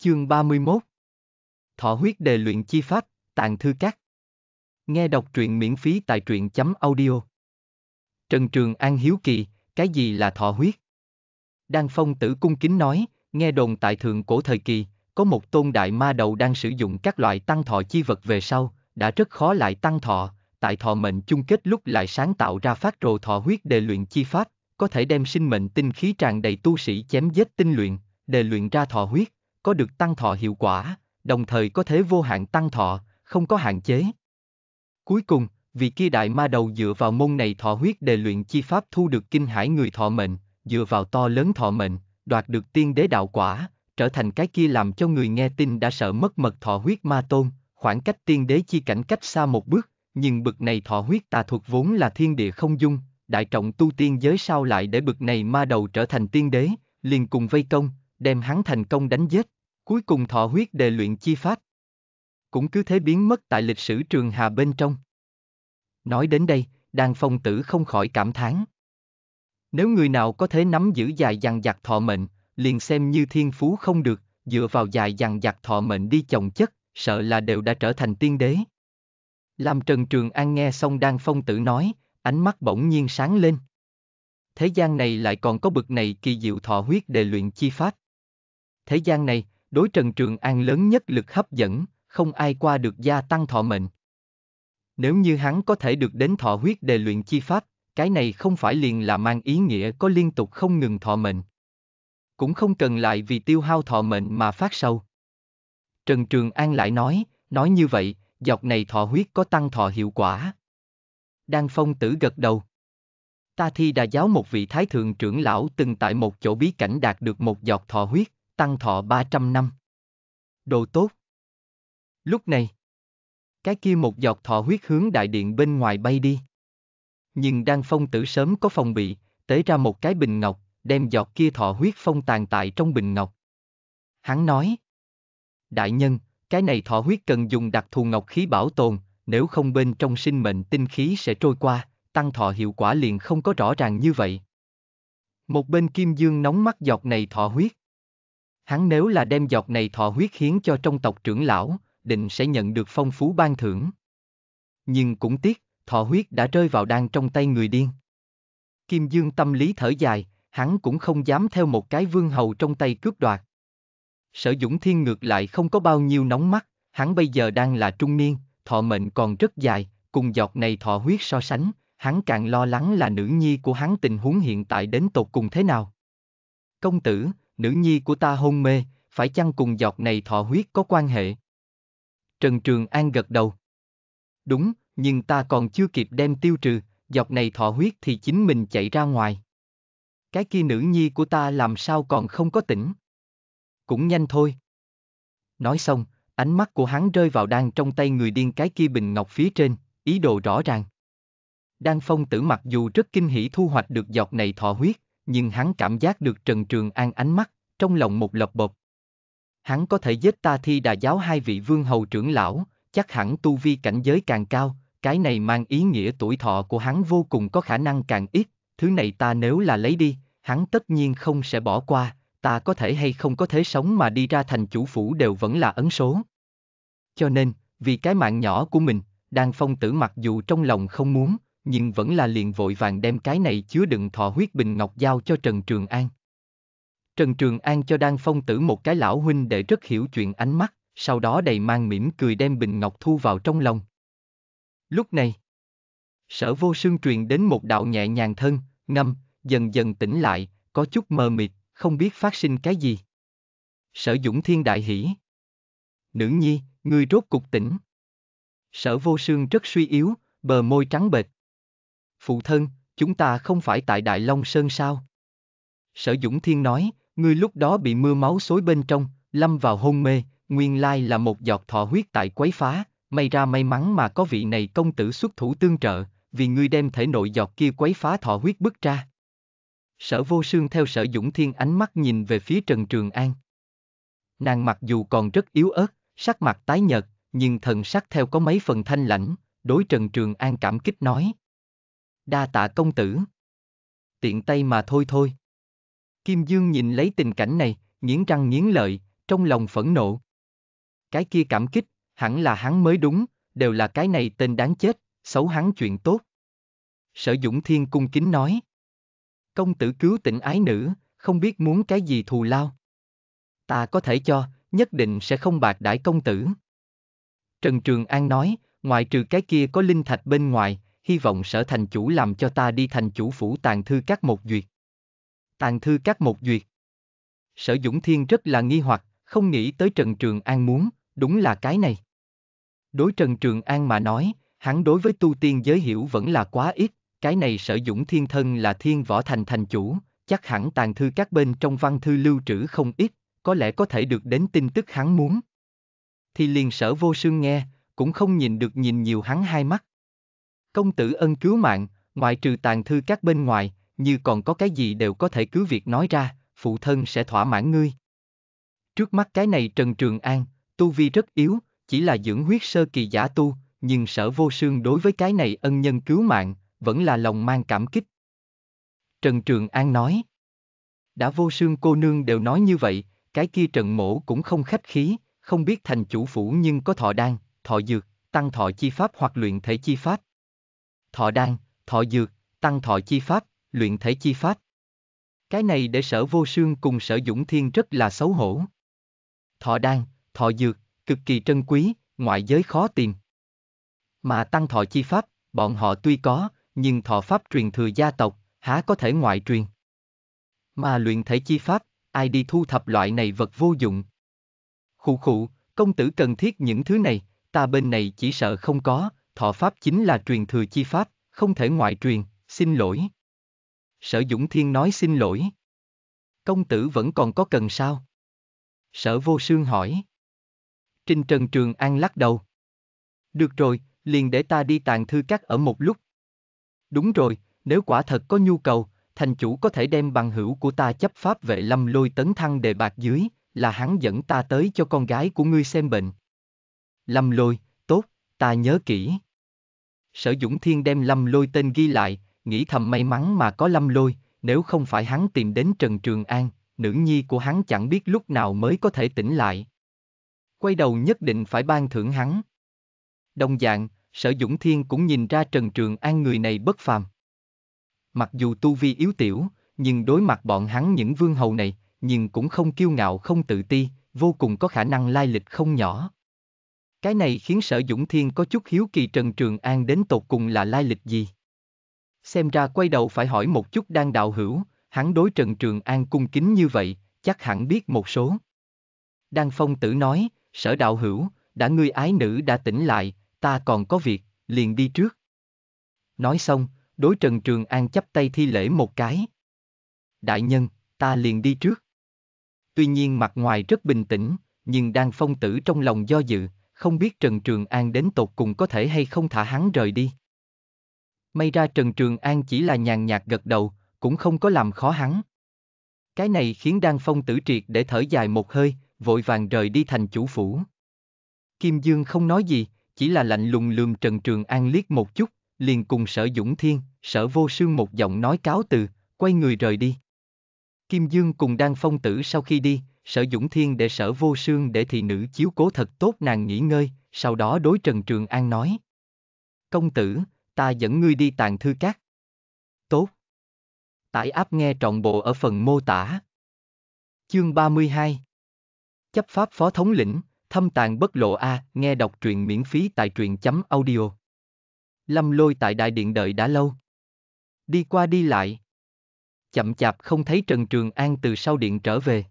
Chương 31 Thọ huyết đề luyện chi pháp, tàng thư các Nghe đọc truyện miễn phí tại truyện chấm audio Trần Trường An hiếu kỳ, cái gì là thọ huyết? Đan Phong tử cung kính nói, nghe đồn tại thượng cổ thời kỳ, có một tôn đại ma đầu đang sử dụng các loại tăng thọ chi vật về sau, đã rất khó lại tăng thọ, tại thọ mệnh chung kết lúc lại sáng tạo ra phát rồ thọ huyết đề luyện chi pháp, có thể đem sinh mệnh tinh khí tràn đầy tu sĩ chém giết tinh luyện, đề luyện ra thọ huyết có được tăng thọ hiệu quả, đồng thời có thể vô hạn tăng thọ, không có hạn chế. Cuối cùng, vị kia đại ma đầu dựa vào môn này thọ huyết đề luyện chi pháp thu được kinh hải người thọ mệnh, dựa vào to lớn thọ mệnh, đoạt được tiên đế đạo quả, trở thành cái kia làm cho người nghe tin đã sợ mất mật thọ huyết ma tôn, khoảng cách tiên đế chi cảnh cách xa một bước, nhưng bực này thọ huyết tà thuộc vốn là thiên địa không dung, đại trọng tu tiên giới sao lại để bực này ma đầu trở thành tiên đế, liền cùng vây công, đem hắn thành công đánh giết. Cuối cùng thọ huyết đề luyện chi phát Cũng cứ thế biến mất tại lịch sử trường hà bên trong. Nói đến đây, đàn phong tử không khỏi cảm thán. Nếu người nào có thể nắm giữ dài dằng dặc thọ mệnh, liền xem như thiên phú không được, dựa vào dài dằng dặc thọ mệnh đi chồng chất, sợ là đều đã trở thành tiên đế. Làm Trần Trường An nghe xong Đan Phong Tử nói, ánh mắt bỗng nhiên sáng lên. Thế gian này lại còn có bực này kỳ diệu thọ huyết đề luyện chi pháp. Thế gian này, đối Trần Trường An lớn nhất lực hấp dẫn, không ai qua được gia tăng thọ mệnh. Nếu như hắn có thể được đến thọ huyết đề luyện chi pháp, cái này không phải liền là mang ý nghĩa có liên tục không ngừng thọ mệnh. Cũng không cần lại vì tiêu hao thọ mệnh mà phát sâu. Trần Trường An lại nói, nói như vậy, dọc này thọ huyết có tăng thọ hiệu quả. Đan Phong tử gật đầu. Ta thi đà giáo một vị thái thượng trưởng lão từng tại một chỗ bí cảnh đạt được một giọt thọ huyết tăng thọ 300 năm. Đồ tốt. Lúc này, cái kia một giọt thọ huyết hướng đại điện bên ngoài bay đi. Nhưng đang phong tử sớm có phòng bị, tế ra một cái bình ngọc, đem giọt kia thọ huyết phong tàn tại trong bình ngọc. Hắn nói, đại nhân, cái này thọ huyết cần dùng đặc thù ngọc khí bảo tồn, nếu không bên trong sinh mệnh tinh khí sẽ trôi qua, tăng thọ hiệu quả liền không có rõ ràng như vậy. Một bên kim dương nóng mắt giọt này thọ huyết hắn nếu là đem giọt này thọ huyết hiến cho trong tộc trưởng lão, định sẽ nhận được phong phú ban thưởng. Nhưng cũng tiếc, thọ huyết đã rơi vào đan trong tay người điên. Kim Dương tâm lý thở dài, hắn cũng không dám theo một cái vương hầu trong tay cướp đoạt. Sở Dũng Thiên ngược lại không có bao nhiêu nóng mắt, hắn bây giờ đang là trung niên, thọ mệnh còn rất dài, cùng giọt này thọ huyết so sánh, hắn càng lo lắng là nữ nhi của hắn tình huống hiện tại đến tột cùng thế nào. Công tử, nữ nhi của ta hôn mê, phải chăng cùng giọt này thọ huyết có quan hệ? Trần Trường An gật đầu. Đúng, nhưng ta còn chưa kịp đem tiêu trừ, giọt này thọ huyết thì chính mình chạy ra ngoài. Cái kia nữ nhi của ta làm sao còn không có tỉnh? Cũng nhanh thôi. Nói xong, ánh mắt của hắn rơi vào đang trong tay người điên cái kia bình ngọc phía trên, ý đồ rõ ràng. Đan phong tử mặc dù rất kinh hỉ thu hoạch được giọt này thọ huyết, nhưng hắn cảm giác được Trần Trường An ánh mắt, trong lòng một lập bột. Hắn có thể giết ta thi đà giáo hai vị vương hầu trưởng lão, chắc hẳn tu vi cảnh giới càng cao, cái này mang ý nghĩa tuổi thọ của hắn vô cùng có khả năng càng ít, thứ này ta nếu là lấy đi, hắn tất nhiên không sẽ bỏ qua, ta có thể hay không có thể sống mà đi ra thành chủ phủ đều vẫn là ấn số. Cho nên, vì cái mạng nhỏ của mình, Đan Phong tử mặc dù trong lòng không muốn, nhưng vẫn là liền vội vàng đem cái này chứa đựng thọ huyết bình ngọc giao cho Trần Trường An. Trần Trường An cho Đan Phong Tử một cái lão huynh để rất hiểu chuyện ánh mắt, sau đó đầy mang mỉm cười đem bình ngọc thu vào trong lòng. Lúc này, sở vô sương truyền đến một đạo nhẹ nhàng thân, ngâm, dần dần tỉnh lại, có chút mờ mịt, không biết phát sinh cái gì. Sở Dũng Thiên đại hỉ. Nữ nhi, ngươi rốt cục tỉnh. Sở vô sương rất suy yếu, bờ môi trắng bệch. Phụ thân, chúng ta không phải tại Đại Long Sơn sao? Sở Dũng Thiên nói, ngươi lúc đó bị mưa máu xối bên trong, lâm vào hôn mê, nguyên lai là một giọt thọ huyết tại quấy phá, may ra may mắn mà có vị này công tử xuất thủ tương trợ, vì ngươi đem thể nội giọt kia quấy phá thọ huyết bức ra. Sở vô sương theo sở Dũng Thiên ánh mắt nhìn về phía Trần Trường An. Nàng mặc dù còn rất yếu ớt, sắc mặt tái nhợt, nhưng thần sắc theo có mấy phần thanh lãnh, đối Trần Trường An cảm kích nói, đa tạ công tử. Tiện tay mà thôi thôi. Kim Dương nhìn lấy tình cảnh này, nghiến răng nghiến lợi, trong lòng phẫn nộ. Cái kia cảm kích, hẳn là hắn mới đúng, đều là cái này tên đáng chết, xấu hắn chuyện tốt. Sở Dũng Thiên cung kính nói. Công tử cứu tỉnh ái nữ, không biết muốn cái gì thù lao. Ta có thể cho, nhất định sẽ không bạc đãi công tử. Trần Trường An nói, ngoài trừ cái kia có linh thạch bên ngoài, hy vọng sở thành chủ làm cho ta đi thành chủ phủ tàn thư các một duyệt. Tàn thư các một duyệt. Sở Dũng Thiên rất là nghi hoặc, không nghĩ tới Trần Trường An muốn, đúng là cái này. Đối Trần Trường An mà nói, hắn đối với tu tiên giới hiểu vẫn là quá ít, cái này sở Dũng Thiên thân là thiên võ thành thành chủ, chắc hẳn tàn thư các bên trong văn thư lưu trữ không ít, có lẽ có thể được đến tin tức hắn muốn. Thì liền sở vô sương nghe, cũng không nhìn được nhìn nhiều hắn hai mắt, Công tử ân cứu mạng, ngoại trừ tàn thư các bên ngoài, như còn có cái gì đều có thể cứ việc nói ra, phụ thân sẽ thỏa mãn ngươi. Trước mắt cái này Trần Trường An, tu vi rất yếu, chỉ là dưỡng huyết sơ kỳ giả tu, nhưng sở vô sương đối với cái này ân nhân cứu mạng, vẫn là lòng mang cảm kích. Trần Trường An nói, đã vô sương cô nương đều nói như vậy, cái kia Trần Mổ cũng không khách khí, không biết thành chủ phủ nhưng có thọ đan, thọ dược, tăng thọ chi pháp hoặc luyện thể chi pháp thọ đan, thọ dược, tăng thọ chi pháp, luyện thể chi pháp. Cái này để sở vô sương cùng sở dũng thiên rất là xấu hổ. Thọ đan, thọ dược, cực kỳ trân quý, ngoại giới khó tìm. Mà tăng thọ chi pháp, bọn họ tuy có, nhưng thọ pháp truyền thừa gia tộc, há có thể ngoại truyền. Mà luyện thể chi pháp, ai đi thu thập loại này vật vô dụng. Khụ khụ, công tử cần thiết những thứ này, ta bên này chỉ sợ không có, thọ pháp chính là truyền thừa chi pháp, không thể ngoại truyền, xin lỗi. Sở Dũng Thiên nói xin lỗi. Công tử vẫn còn có cần sao? Sở Vô Sương hỏi. Trình Trần Trường An lắc đầu. Được rồi, liền để ta đi tàn thư các ở một lúc. Đúng rồi, nếu quả thật có nhu cầu, thành chủ có thể đem bằng hữu của ta chấp pháp vệ lâm lôi tấn thăng đề bạc dưới, là hắn dẫn ta tới cho con gái của ngươi xem bệnh. Lâm lôi, tốt, ta nhớ kỹ. Sở Dũng Thiên đem Lâm Lôi tên ghi lại, nghĩ thầm may mắn mà có Lâm Lôi, nếu không phải hắn tìm đến Trần Trường An, nữ nhi của hắn chẳng biết lúc nào mới có thể tỉnh lại. Quay đầu nhất định phải ban thưởng hắn. Đồng dạng, Sở Dũng Thiên cũng nhìn ra Trần Trường An người này bất phàm. Mặc dù tu vi yếu tiểu, nhưng đối mặt bọn hắn những vương hầu này, nhưng cũng không kiêu ngạo không tự ti, vô cùng có khả năng lai lịch không nhỏ. Cái này khiến sở Dũng Thiên có chút hiếu kỳ Trần Trường An đến tột cùng là lai lịch gì. Xem ra quay đầu phải hỏi một chút đang đạo hữu, hắn đối Trần Trường An cung kính như vậy, chắc hẳn biết một số. Đan Phong Tử nói, sở đạo hữu, đã ngươi ái nữ đã tỉnh lại, ta còn có việc, liền đi trước. Nói xong, đối Trần Trường An chắp tay thi lễ một cái. Đại nhân, ta liền đi trước. Tuy nhiên mặt ngoài rất bình tĩnh, nhưng Đan Phong Tử trong lòng do dự, không biết Trần Trường An đến tột cùng có thể hay không thả hắn rời đi. May ra Trần Trường An chỉ là nhàn nhạt gật đầu, cũng không có làm khó hắn. Cái này khiến Đan Phong tử triệt để thở dài một hơi, vội vàng rời đi thành chủ phủ. Kim Dương không nói gì, chỉ là lạnh lùng lườm Trần Trường An liếc một chút, liền cùng sở Dũng Thiên, sở vô sương một giọng nói cáo từ, quay người rời đi. Kim Dương cùng Đan Phong tử sau khi đi, sở Dũng Thiên để sở vô sương để thị nữ chiếu cố thật tốt nàng nghỉ ngơi, sau đó đối Trần Trường An nói. Công tử, ta dẫn ngươi đi tàn thư cát. Tốt. Tải áp nghe trọn bộ ở phần mô tả. Chương 32 Chấp pháp phó thống lĩnh, thâm tàn bất lộ A, nghe đọc truyện miễn phí tại truyện chấm audio. Lâm lôi tại đại điện đợi đã lâu. Đi qua đi lại. Chậm chạp không thấy Trần Trường An từ sau điện trở về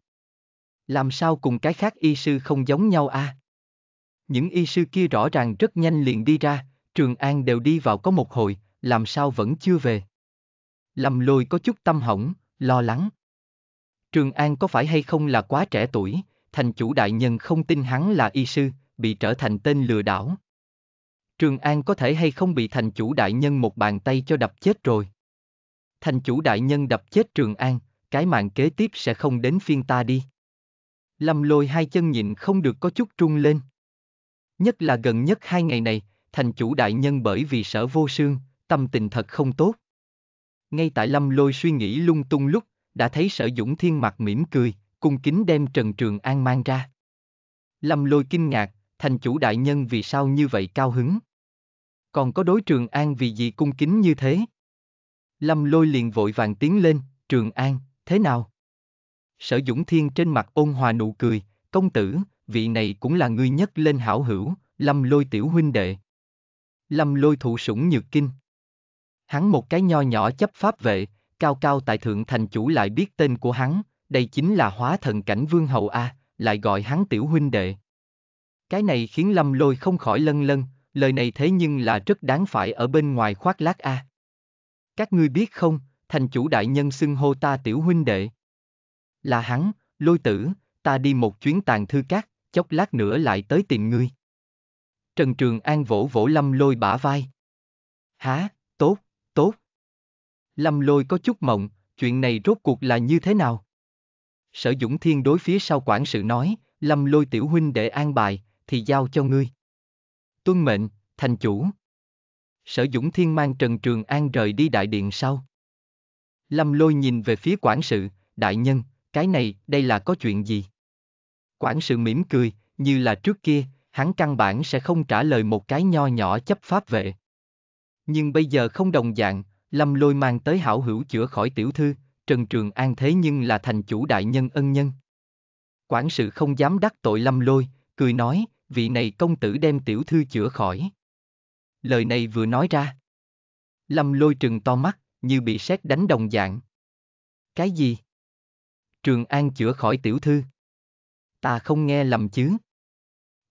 làm sao cùng cái khác y sư không giống nhau a? À? Những y sư kia rõ ràng rất nhanh liền đi ra, Trường An đều đi vào có một hồi, làm sao vẫn chưa về. Lâm lôi có chút tâm hỏng, lo lắng. Trường An có phải hay không là quá trẻ tuổi, thành chủ đại nhân không tin hắn là y sư, bị trở thành tên lừa đảo. Trường An có thể hay không bị thành chủ đại nhân một bàn tay cho đập chết rồi. Thành chủ đại nhân đập chết Trường An, cái mạng kế tiếp sẽ không đến phiên ta đi. Lâm lôi hai chân nhịn không được có chút trung lên. Nhất là gần nhất hai ngày này, thành chủ đại nhân bởi vì sở vô sương, tâm tình thật không tốt. Ngay tại lâm lôi suy nghĩ lung tung lúc, đã thấy sở dũng thiên mặt mỉm cười, cung kính đem Trần Trường An mang ra. Lâm lôi kinh ngạc, thành chủ đại nhân vì sao như vậy cao hứng. Còn có đối Trường An vì gì cung kính như thế? Lâm lôi liền vội vàng tiến lên, Trường An, thế nào? Sở Dũng Thiên trên mặt ôn hòa nụ cười, công tử, vị này cũng là người nhất lên hảo hữu, lâm lôi tiểu huynh đệ. Lâm lôi thụ sủng nhược kinh. Hắn một cái nho nhỏ chấp pháp vệ, cao cao tại thượng thành chủ lại biết tên của hắn, đây chính là hóa thần cảnh vương hậu A, lại gọi hắn tiểu huynh đệ. Cái này khiến lâm lôi không khỏi lân lân, lời này thế nhưng là rất đáng phải ở bên ngoài khoác lác A. Các ngươi biết không, thành chủ đại nhân xưng hô ta tiểu huynh đệ là hắn, lôi tử, ta đi một chuyến tàn thư cát, chốc lát nữa lại tới tìm ngươi. Trần Trường An vỗ vỗ lâm lôi bả vai. Há, tốt, tốt. Lâm lôi có chút mộng, chuyện này rốt cuộc là như thế nào? Sở Dũng Thiên đối phía sau quản sự nói, lâm lôi tiểu huynh để an bài, thì giao cho ngươi. Tuân mệnh, thành chủ. Sở Dũng Thiên mang Trần Trường An rời đi đại điện sau. Lâm lôi nhìn về phía quản sự, đại nhân, cái này, đây là có chuyện gì? Quản sự mỉm cười, như là trước kia, hắn căn bản sẽ không trả lời một cái nho nhỏ chấp pháp vệ. Nhưng bây giờ không đồng dạng, lâm lôi mang tới hảo hữu chữa khỏi tiểu thư, Trần Trường An thế nhưng là thành chủ đại nhân ân nhân. Quản sự không dám đắc tội lâm lôi, cười nói, vị này công tử đem tiểu thư chữa khỏi. Lời này vừa nói ra. Lâm lôi trừng to mắt, như bị sét đánh đồng dạng. Cái gì? Trường An chữa khỏi tiểu thư. Ta không nghe lầm chứ.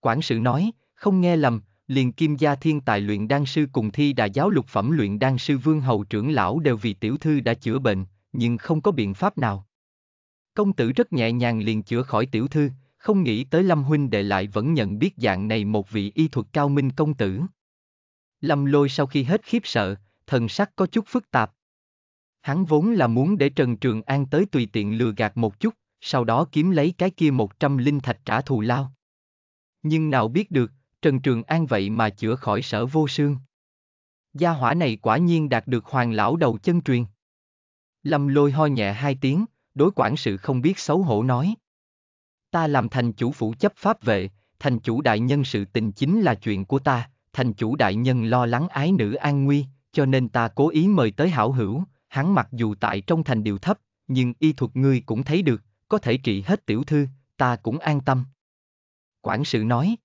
Quản sự nói, không nghe lầm, liền kim gia thiên tài luyện đan sư cùng thi đà giáo lục phẩm luyện đan sư vương hầu trưởng lão đều vì tiểu thư đã chữa bệnh, nhưng không có biện pháp nào. Công tử rất nhẹ nhàng liền chữa khỏi tiểu thư, không nghĩ tới Lâm Huynh đệ lại vẫn nhận biết dạng này một vị y thuật cao minh công tử. Lâm lôi sau khi hết khiếp sợ, thần sắc có chút phức tạp, Hắn vốn là muốn để Trần Trường An tới tùy tiện lừa gạt một chút, sau đó kiếm lấy cái kia một trăm linh thạch trả thù lao. Nhưng nào biết được, Trần Trường An vậy mà chữa khỏi sở vô sương. Gia hỏa này quả nhiên đạt được hoàng lão đầu chân truyền. Lâm lôi ho nhẹ hai tiếng, đối quản sự không biết xấu hổ nói. Ta làm thành chủ phụ chấp pháp vệ, thành chủ đại nhân sự tình chính là chuyện của ta, thành chủ đại nhân lo lắng ái nữ an nguy, cho nên ta cố ý mời tới hảo hữu, hắn mặc dù tại trong thành điều thấp, nhưng y thuật ngươi cũng thấy được, có thể trị hết tiểu thư, ta cũng an tâm. Quản sự nói,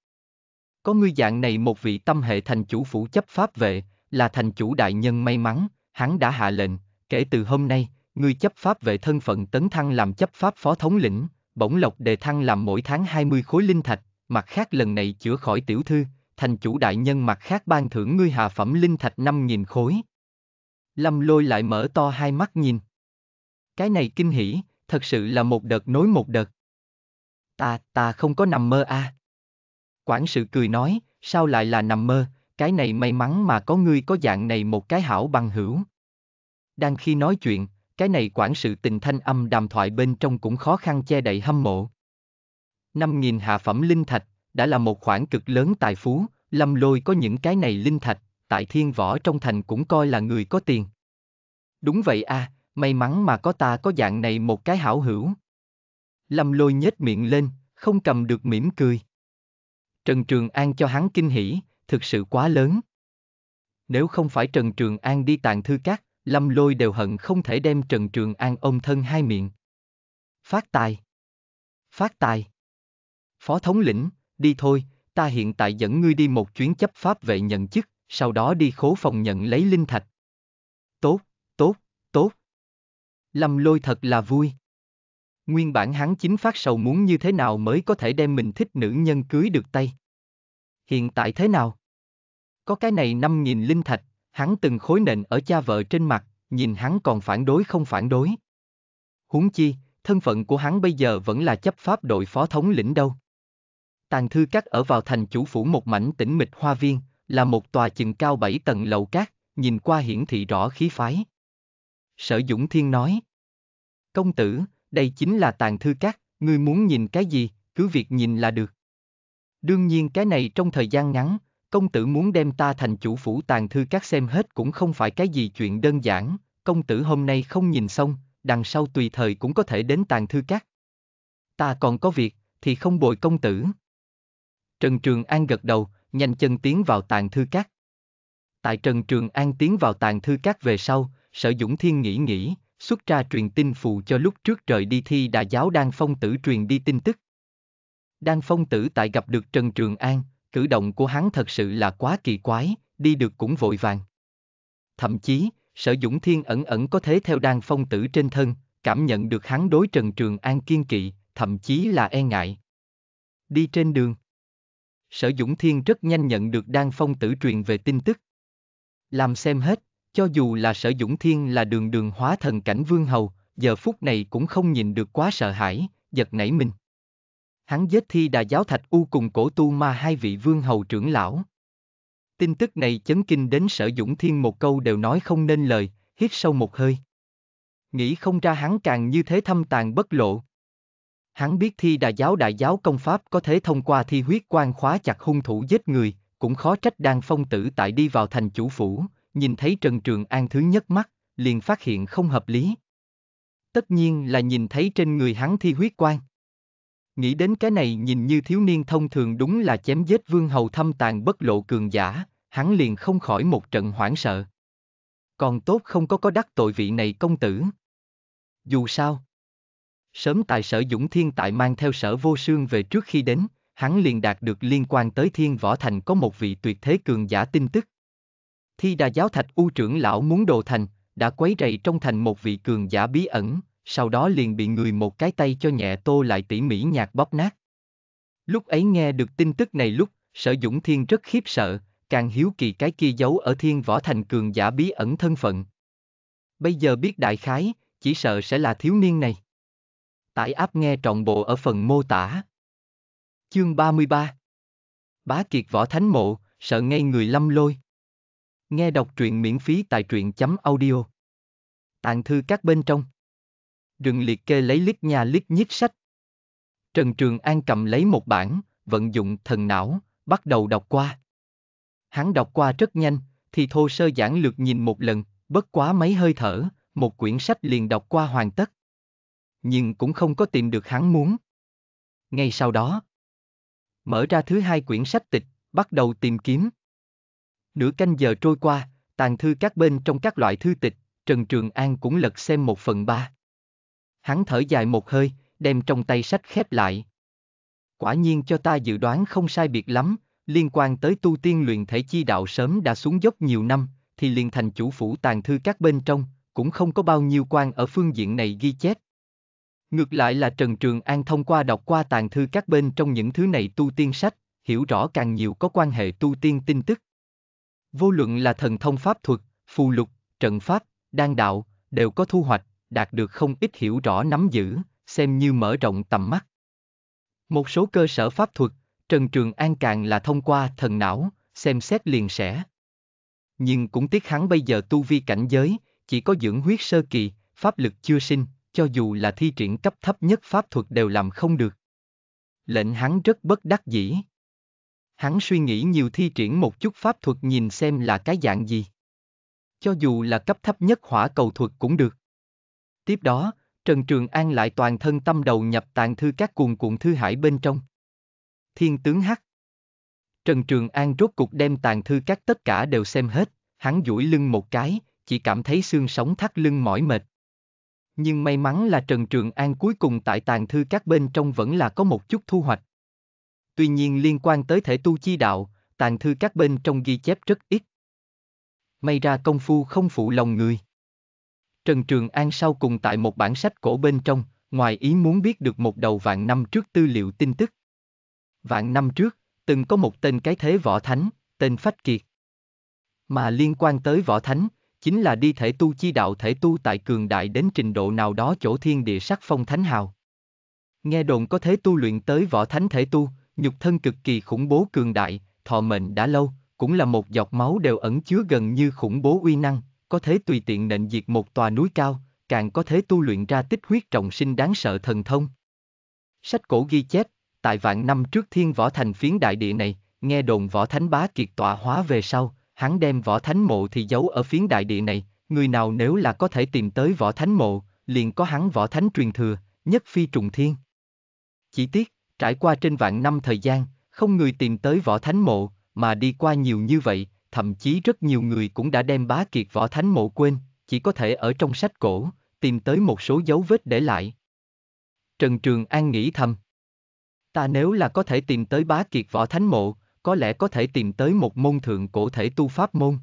có ngươi dạng này một vị tâm hệ thành chủ phủ chấp pháp vệ, là thành chủ đại nhân may mắn, hắn đã hạ lệnh, kể từ hôm nay, ngươi chấp pháp vệ thân phận tấn thăng làm chấp pháp phó thống lĩnh, bổng lộc đề thăng làm mỗi tháng 20 khối linh thạch, mặt khác lần này chữa khỏi tiểu thư, thành chủ đại nhân mặt khác ban thưởng ngươi hạ phẩm linh thạch 5.000 khối. Lâm lôi lại mở to hai mắt nhìn. Cái này kinh hỉ, thật sự là một đợt nối một đợt. Ta, ta không có nằm mơ À. Quản sự cười nói, sao lại là nằm mơ, cái này may mắn mà có ngươi có dạng này một cái hảo bằng hữu. Đang khi nói chuyện, cái này quản sự tình thanh âm đàm thoại bên trong cũng khó khăn che đậy hâm mộ. Năm nghìn hạ phẩm linh thạch, đã là một khoản cực lớn tài phú, lâm lôi có những cái này linh thạch, tại thiên võ trong thành cũng coi là người có tiền. Đúng vậy a, à, may mắn mà có ta có dạng này một cái hảo hữu. Lâm lôi nhếch miệng lên, không cầm được mỉm cười. Trần Trường An cho hắn kinh hỉ, thực sự quá lớn. Nếu không phải Trần Trường An đi tàn thư cát, Lâm lôi đều hận không thể đem Trần Trường An ôm thân hai miệng. Phát tài. Phát tài. Phó thống lĩnh, đi thôi, ta hiện tại dẫn ngươi đi một chuyến chấp pháp vệ nhận chức sau đó đi khố phòng nhận lấy linh thạch. Tốt, tốt, tốt. Lâm lôi thật là vui. Nguyên bản hắn chính phát sầu muốn như thế nào mới có thể đem mình thích nữ nhân cưới được tay. Hiện tại thế nào? Có cái này 5.000 linh thạch, hắn từng khối nền ở cha vợ trên mặt, nhìn hắn còn phản đối không phản đối. Huống chi, thân phận của hắn bây giờ vẫn là chấp pháp đội phó thống lĩnh đâu. Tàn thư cắt ở vào thành chủ phủ một mảnh tĩnh mịch hoa viên, là một tòa chừng cao bảy tầng lầu cát, nhìn qua hiển thị rõ khí phái. Sở Dũng Thiên nói. Công tử, đây chính là tàn thư cát, ngươi muốn nhìn cái gì, cứ việc nhìn là được. Đương nhiên cái này trong thời gian ngắn, công tử muốn đem ta thành chủ phủ tàn thư cát xem hết cũng không phải cái gì chuyện đơn giản, công tử hôm nay không nhìn xong, đằng sau tùy thời cũng có thể đến tàn thư cát. Ta còn có việc, thì không bồi công tử. Trần Trường An gật đầu, nhanh chân tiến vào tàn thư các. Tại Trần Trường An tiến vào tàn thư các về sau, sở Dũng Thiên nghĩ nghĩ, xuất ra truyền tin phù cho lúc trước trời đi thi đà giáo Đan Phong Tử truyền đi tin tức. Đan Phong Tử tại gặp được Trần Trường An, cử động của hắn thật sự là quá kỳ quái, đi được cũng vội vàng. Thậm chí, sở Dũng Thiên ẩn ẩn có thể theo Đan Phong Tử trên thân, cảm nhận được hắn đối Trần Trường An kiên kỵ, thậm chí là e ngại. Đi trên đường, Sở Dũng Thiên rất nhanh nhận được Đan Phong Tử truyền về tin tức. Làm xem hết, cho dù là Sở Dũng Thiên là đường đường hóa thần cảnh vương hầu, giờ phút này cũng không nhìn được quá sợ hãi, giật nảy mình. Hắn giết thi đà giáo thạch u cùng cổ tu ma hai vị vương hầu trưởng lão. Tin tức này chấn kinh đến sở dũng thiên một câu đều nói không nên lời, hít sâu một hơi. Nghĩ không ra hắn càng như thế thâm tàn bất lộ. Hắn biết thi đà giáo đại giáo công pháp có thể thông qua thi huyết quan khóa chặt hung thủ giết người, cũng khó trách đang phong tử tại đi vào thành chủ phủ, nhìn thấy Trần Trường An thứ nhất mắt, liền phát hiện không hợp lý. Tất nhiên là nhìn thấy trên người hắn thi huyết quan. Nghĩ đến cái này nhìn như thiếu niên thông thường đúng là chém giết vương hầu thâm tàn bất lộ cường giả, hắn liền không khỏi một trận hoảng sợ. Còn tốt không có có đắc tội vị này công tử. Dù sao, Sớm tại sở Dũng Thiên Tại mang theo sở vô sương về trước khi đến, hắn liền đạt được liên quan tới Thiên Võ Thành có một vị tuyệt thế cường giả tin tức. Thi đà giáo thạch u trưởng lão muốn đồ thành, đã quấy rầy trong thành một vị cường giả bí ẩn, sau đó liền bị người một cái tay cho nhẹ tô lại tỉ mỉ nhạt bóp nát. Lúc ấy nghe được tin tức này lúc, sở Dũng Thiên rất khiếp sợ, càng hiếu kỳ cái kia giấu ở Thiên Võ Thành cường giả bí ẩn thân phận. Bây giờ biết đại khái, chỉ sợ sẽ là thiếu niên này. Tải app nghe trọn bộ ở phần mô tả. Chương 33 Bá Kiệt Võ Thánh Mộ, sợ ngay người lâm lôi. Nghe đọc truyện miễn phí tại truyện.audio. chấm tàn thư các bên trong. rừng liệt kê lấy lít nhà lít nhít sách. Trần Trường An cầm lấy một bản, vận dụng thần não, bắt đầu đọc qua. Hắn đọc qua rất nhanh, thì thô sơ giản lược nhìn một lần, bất quá mấy hơi thở, một quyển sách liền đọc qua hoàn tất nhưng cũng không có tìm được hắn muốn. Ngay sau đó, mở ra thứ hai quyển sách tịch, bắt đầu tìm kiếm. Nửa canh giờ trôi qua, tàn thư các bên trong các loại thư tịch, Trần Trường An cũng lật xem một phần ba. Hắn thở dài một hơi, đem trong tay sách khép lại. Quả nhiên cho ta dự đoán không sai biệt lắm, liên quan tới tu tiên luyện thể chi đạo sớm đã xuống dốc nhiều năm, thì liền thành chủ phủ tàn thư các bên trong, cũng không có bao nhiêu quan ở phương diện này ghi chép, Ngược lại là Trần Trường An thông qua đọc qua tàn thư các bên trong những thứ này tu tiên sách, hiểu rõ càng nhiều có quan hệ tu tiên tin tức. Vô luận là thần thông pháp thuật, phù lục, trận pháp, đan đạo, đều có thu hoạch, đạt được không ít hiểu rõ nắm giữ, xem như mở rộng tầm mắt. Một số cơ sở pháp thuật, Trần Trường An càng là thông qua thần não, xem xét liền sẽ. Nhưng cũng tiếc hắn bây giờ tu vi cảnh giới, chỉ có dưỡng huyết sơ kỳ, pháp lực chưa sinh, cho dù là thi triển cấp thấp nhất pháp thuật đều làm không được. Lệnh hắn rất bất đắc dĩ. Hắn suy nghĩ nhiều thi triển một chút pháp thuật nhìn xem là cái dạng gì. Cho dù là cấp thấp nhất hỏa cầu thuật cũng được. Tiếp đó, Trần Trường An lại toàn thân tâm đầu nhập tàng thư các cuồn cuộn thư hải bên trong. Thiên tướng hắc. Trần Trường An rốt cục đem tàng thư các tất cả đều xem hết, hắn duỗi lưng một cái, chỉ cảm thấy xương sống thắt lưng mỏi mệt nhưng may mắn là Trần Trường An cuối cùng tại tàn thư các bên trong vẫn là có một chút thu hoạch. Tuy nhiên liên quan tới thể tu chi đạo, tàn thư các bên trong ghi chép rất ít. May ra công phu không phụ lòng người. Trần Trường An sau cùng tại một bản sách cổ bên trong, ngoài ý muốn biết được một đầu vạn năm trước tư liệu tin tức. Vạn năm trước, từng có một tên cái thế võ thánh, tên Phách Kiệt. Mà liên quan tới võ thánh, chính là đi thể tu chi đạo thể tu tại cường đại đến trình độ nào đó chỗ thiên địa sắc phong thánh hào. Nghe đồn có thế tu luyện tới võ thánh thể tu, nhục thân cực kỳ khủng bố cường đại, thọ mệnh đã lâu, cũng là một giọt máu đều ẩn chứa gần như khủng bố uy năng, có thế tùy tiện nện diệt một tòa núi cao, càng có thế tu luyện ra tích huyết trọng sinh đáng sợ thần thông. Sách cổ ghi chép, tại vạn năm trước thiên võ thành phiến đại địa này, nghe đồn võ thánh bá kiệt tọa hóa về sau, hắn đem võ thánh mộ thì giấu ở phiến đại địa này, người nào nếu là có thể tìm tới võ thánh mộ, liền có hắn võ thánh truyền thừa, nhất phi trùng thiên. Chỉ tiếc, trải qua trên vạn năm thời gian, không người tìm tới võ thánh mộ, mà đi qua nhiều như vậy, thậm chí rất nhiều người cũng đã đem bá kiệt võ thánh mộ quên, chỉ có thể ở trong sách cổ, tìm tới một số dấu vết để lại. Trần Trường An nghĩ thầm. Ta nếu là có thể tìm tới bá kiệt võ thánh mộ, có lẽ có thể tìm tới một môn thượng cổ thể tu pháp môn.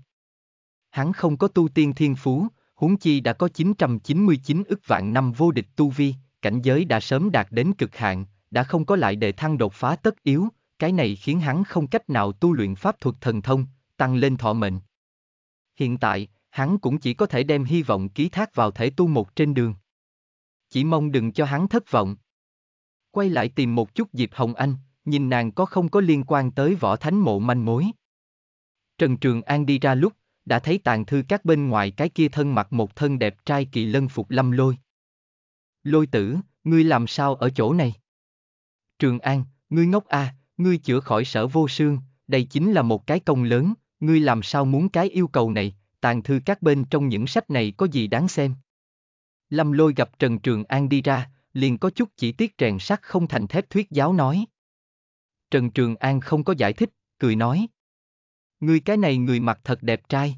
Hắn không có tu tiên thiên phú, huống chi đã có 999 ức vạn năm vô địch tu vi, cảnh giới đã sớm đạt đến cực hạn, đã không có lại đề thăng đột phá tất yếu, cái này khiến hắn không cách nào tu luyện pháp thuật thần thông, tăng lên thọ mệnh. Hiện tại, hắn cũng chỉ có thể đem hy vọng ký thác vào thể tu một trên đường. Chỉ mong đừng cho hắn thất vọng. Quay lại tìm một chút Diệp Hồng Anh, nhìn nàng có không có liên quan tới võ thánh mộ manh mối. Trần Trường An đi ra lúc, đã thấy tàn thư các bên ngoài cái kia thân mặc một thân đẹp trai kỳ lân phục lâm lôi. Lôi tử, ngươi làm sao ở chỗ này? Trường An, ngươi ngốc a, à, ngươi chữa khỏi sở vô sương, đây chính là một cái công lớn, ngươi làm sao muốn cái yêu cầu này, tàn thư các bên trong những sách này có gì đáng xem. Lâm lôi gặp Trần Trường An đi ra, liền có chút chỉ tiết rèn sắt không thành thép thuyết giáo nói. Trần Trường An không có giải thích, cười nói. Người cái này người mặt thật đẹp trai.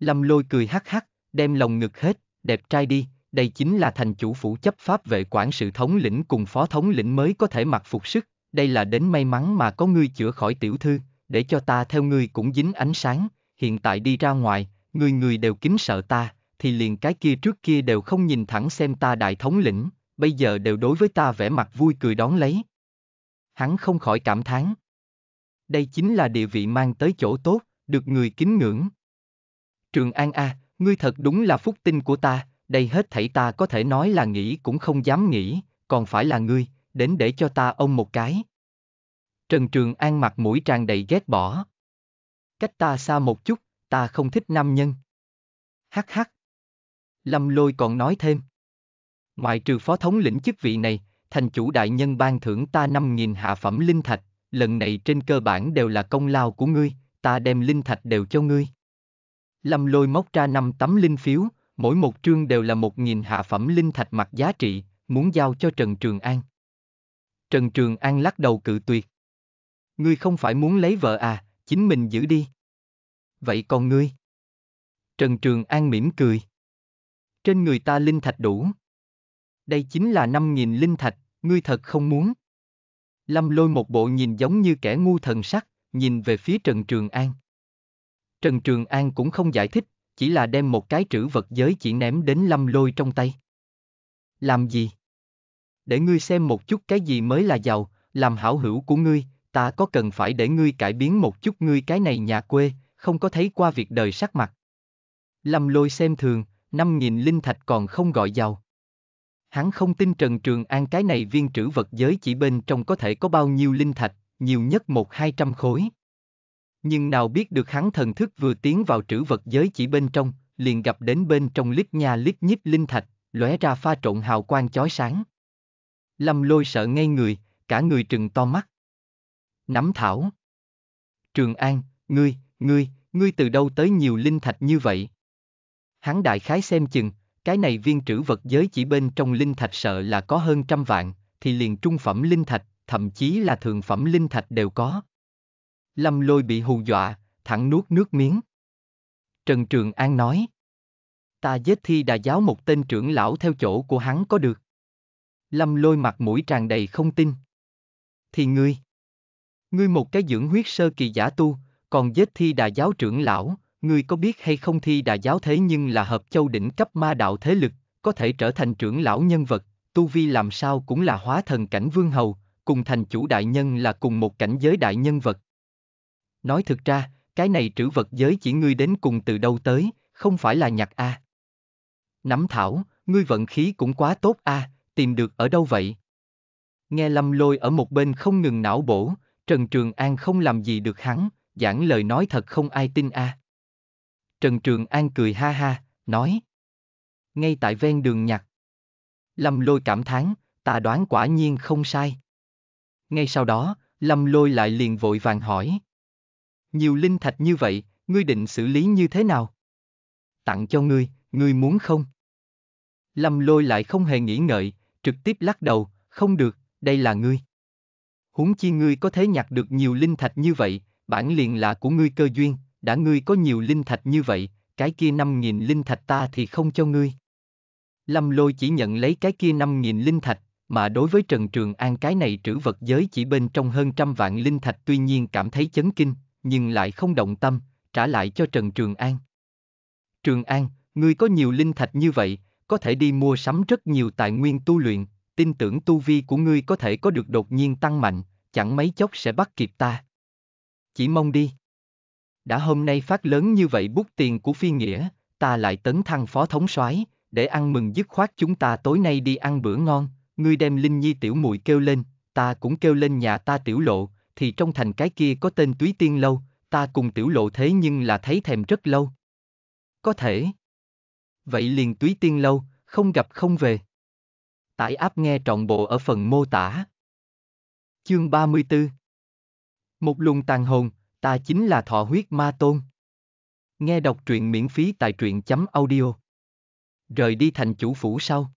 Lâm lôi cười hắc hắc, đem lòng ngực hết, đẹp trai đi, đây chính là thành chủ phủ chấp pháp vệ quản sự thống lĩnh cùng phó thống lĩnh mới có thể mặc phục sức, đây là đến may mắn mà có ngươi chữa khỏi tiểu thư, để cho ta theo ngươi cũng dính ánh sáng, hiện tại đi ra ngoài, người người đều kính sợ ta, thì liền cái kia trước kia đều không nhìn thẳng xem ta đại thống lĩnh, bây giờ đều đối với ta vẻ mặt vui cười đón lấy, hắn không khỏi cảm thán. Đây chính là địa vị mang tới chỗ tốt, được người kính ngưỡng. Trường An A, ngươi thật đúng là phúc tinh của ta, đây hết thảy ta có thể nói là nghĩ cũng không dám nghĩ, còn phải là ngươi, đến để cho ta ông một cái. Trần Trường An mặt mũi tràn đầy ghét bỏ. Cách ta xa một chút, ta không thích nam nhân. Hắc hắc. Lâm Lôi còn nói thêm. Ngoại trừ phó thống lĩnh chức vị này, thành chủ đại nhân ban thưởng ta 5.000 hạ phẩm linh thạch, lần này trên cơ bản đều là công lao của ngươi, ta đem linh thạch đều cho ngươi. Lâm lôi móc ra 5 tấm linh phiếu, mỗi một trương đều là 1.000 hạ phẩm linh thạch mặt giá trị, muốn giao cho Trần Trường An. Trần Trường An lắc đầu cự tuyệt. Ngươi không phải muốn lấy vợ à, chính mình giữ đi. Vậy còn ngươi? Trần Trường An mỉm cười. Trên người ta linh thạch đủ, đây chính là năm nghìn linh thạch, ngươi thật không muốn. Lâm lôi một bộ nhìn giống như kẻ ngu thần sắc, nhìn về phía Trần Trường An. Trần Trường An cũng không giải thích, chỉ là đem một cái trữ vật giới chỉ ném đến lâm lôi trong tay. Làm gì? Để ngươi xem một chút cái gì mới là giàu, làm hảo hữu của ngươi, ta có cần phải để ngươi cải biến một chút ngươi cái này nhà quê, không có thấy qua việc đời sắc mặt. Lâm lôi xem thường, năm nghìn linh thạch còn không gọi giàu. Hắn không tin Trần Trường An cái này viên trữ vật giới chỉ bên trong có thể có bao nhiêu linh thạch, nhiều nhất một hai trăm khối. Nhưng nào biết được hắn thần thức vừa tiến vào trữ vật giới chỉ bên trong, liền gặp đến bên trong lít nha lít nhíp linh thạch, lóe ra pha trộn hào quang chói sáng. Lâm lôi sợ ngay người, cả người trừng to mắt. Nắm thảo. Trường An, ngươi, ngươi, ngươi từ đâu tới nhiều linh thạch như vậy? Hắn đại khái xem chừng, cái này viên trữ vật giới chỉ bên trong linh thạch sợ là có hơn trăm vạn, thì liền trung phẩm linh thạch, thậm chí là thượng phẩm linh thạch đều có. Lâm lôi bị hù dọa, thẳng nuốt nước miếng. Trần Trường An nói. Ta giết thi đà giáo một tên trưởng lão theo chỗ của hắn có được. Lâm lôi mặt mũi tràn đầy không tin. Thì ngươi. Ngươi một cái dưỡng huyết sơ kỳ giả tu, còn giết thi đà giáo trưởng lão, Ngươi có biết hay không thi đà giáo thế nhưng là hợp châu đỉnh cấp ma đạo thế lực, có thể trở thành trưởng lão nhân vật, tu vi làm sao cũng là hóa thần cảnh vương hầu, cùng thành chủ đại nhân là cùng một cảnh giới đại nhân vật. Nói thực ra, cái này trữ vật giới chỉ ngươi đến cùng từ đâu tới, không phải là nhạc A. Nắm thảo, ngươi vận khí cũng quá tốt A, tìm được ở đâu vậy? Nghe lâm lôi ở một bên không ngừng não bổ, Trần Trường An không làm gì được hắn, giảng lời nói thật không ai tin A. À. Trần Trường An cười ha ha, nói. Ngay tại ven đường nhặt. Lâm lôi cảm thán, ta đoán quả nhiên không sai. Ngay sau đó, Lâm lôi lại liền vội vàng hỏi. Nhiều linh thạch như vậy, ngươi định xử lý như thế nào? Tặng cho ngươi, ngươi muốn không? Lâm lôi lại không hề nghĩ ngợi, trực tiếp lắc đầu, không được, đây là ngươi. Huống chi ngươi có thể nhặt được nhiều linh thạch như vậy, bản liền là của ngươi cơ duyên, đã ngươi có nhiều linh thạch như vậy, cái kia năm nghìn linh thạch ta thì không cho ngươi. Lâm lôi chỉ nhận lấy cái kia năm nghìn linh thạch, mà đối với Trần Trường An cái này trữ vật giới chỉ bên trong hơn trăm vạn linh thạch tuy nhiên cảm thấy chấn kinh, nhưng lại không động tâm, trả lại cho Trần Trường An. Trường An, ngươi có nhiều linh thạch như vậy, có thể đi mua sắm rất nhiều tài nguyên tu luyện, tin tưởng tu vi của ngươi có thể có được đột nhiên tăng mạnh, chẳng mấy chốc sẽ bắt kịp ta. Chỉ mong đi đã hôm nay phát lớn như vậy bút tiền của phi nghĩa, ta lại tấn thăng phó thống soái, để ăn mừng dứt khoát chúng ta tối nay đi ăn bữa ngon, ngươi đem Linh Nhi tiểu muội kêu lên, ta cũng kêu lên nhà ta tiểu lộ, thì trong thành cái kia có tên túy tiên lâu, ta cùng tiểu lộ thế nhưng là thấy thèm rất lâu. Có thể. Vậy liền túy tiên lâu, không gặp không về. Tải áp nghe trọn bộ ở phần mô tả. Chương 34 Một luồng tàn hồn, Ta chính là thọ huyết ma tôn. Nghe đọc truyện miễn phí tại truyện chấm audio. Rời đi thành chủ phủ sau.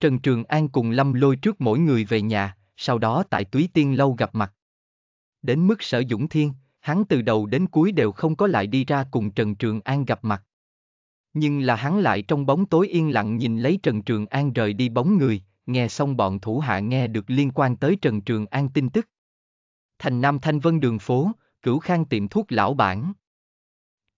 Trần Trường An cùng Lâm lôi trước mỗi người về nhà, sau đó tại túy tiên lâu gặp mặt. Đến mức sở Dũng Thiên, hắn từ đầu đến cuối đều không có lại đi ra cùng Trần Trường An gặp mặt. Nhưng là hắn lại trong bóng tối yên lặng nhìn lấy Trần Trường An rời đi bóng người, nghe xong bọn thủ hạ nghe được liên quan tới Trần Trường An tin tức. Thành Nam Thanh Vân đường phố, Cửu Khang tiệm thuốc lão bản.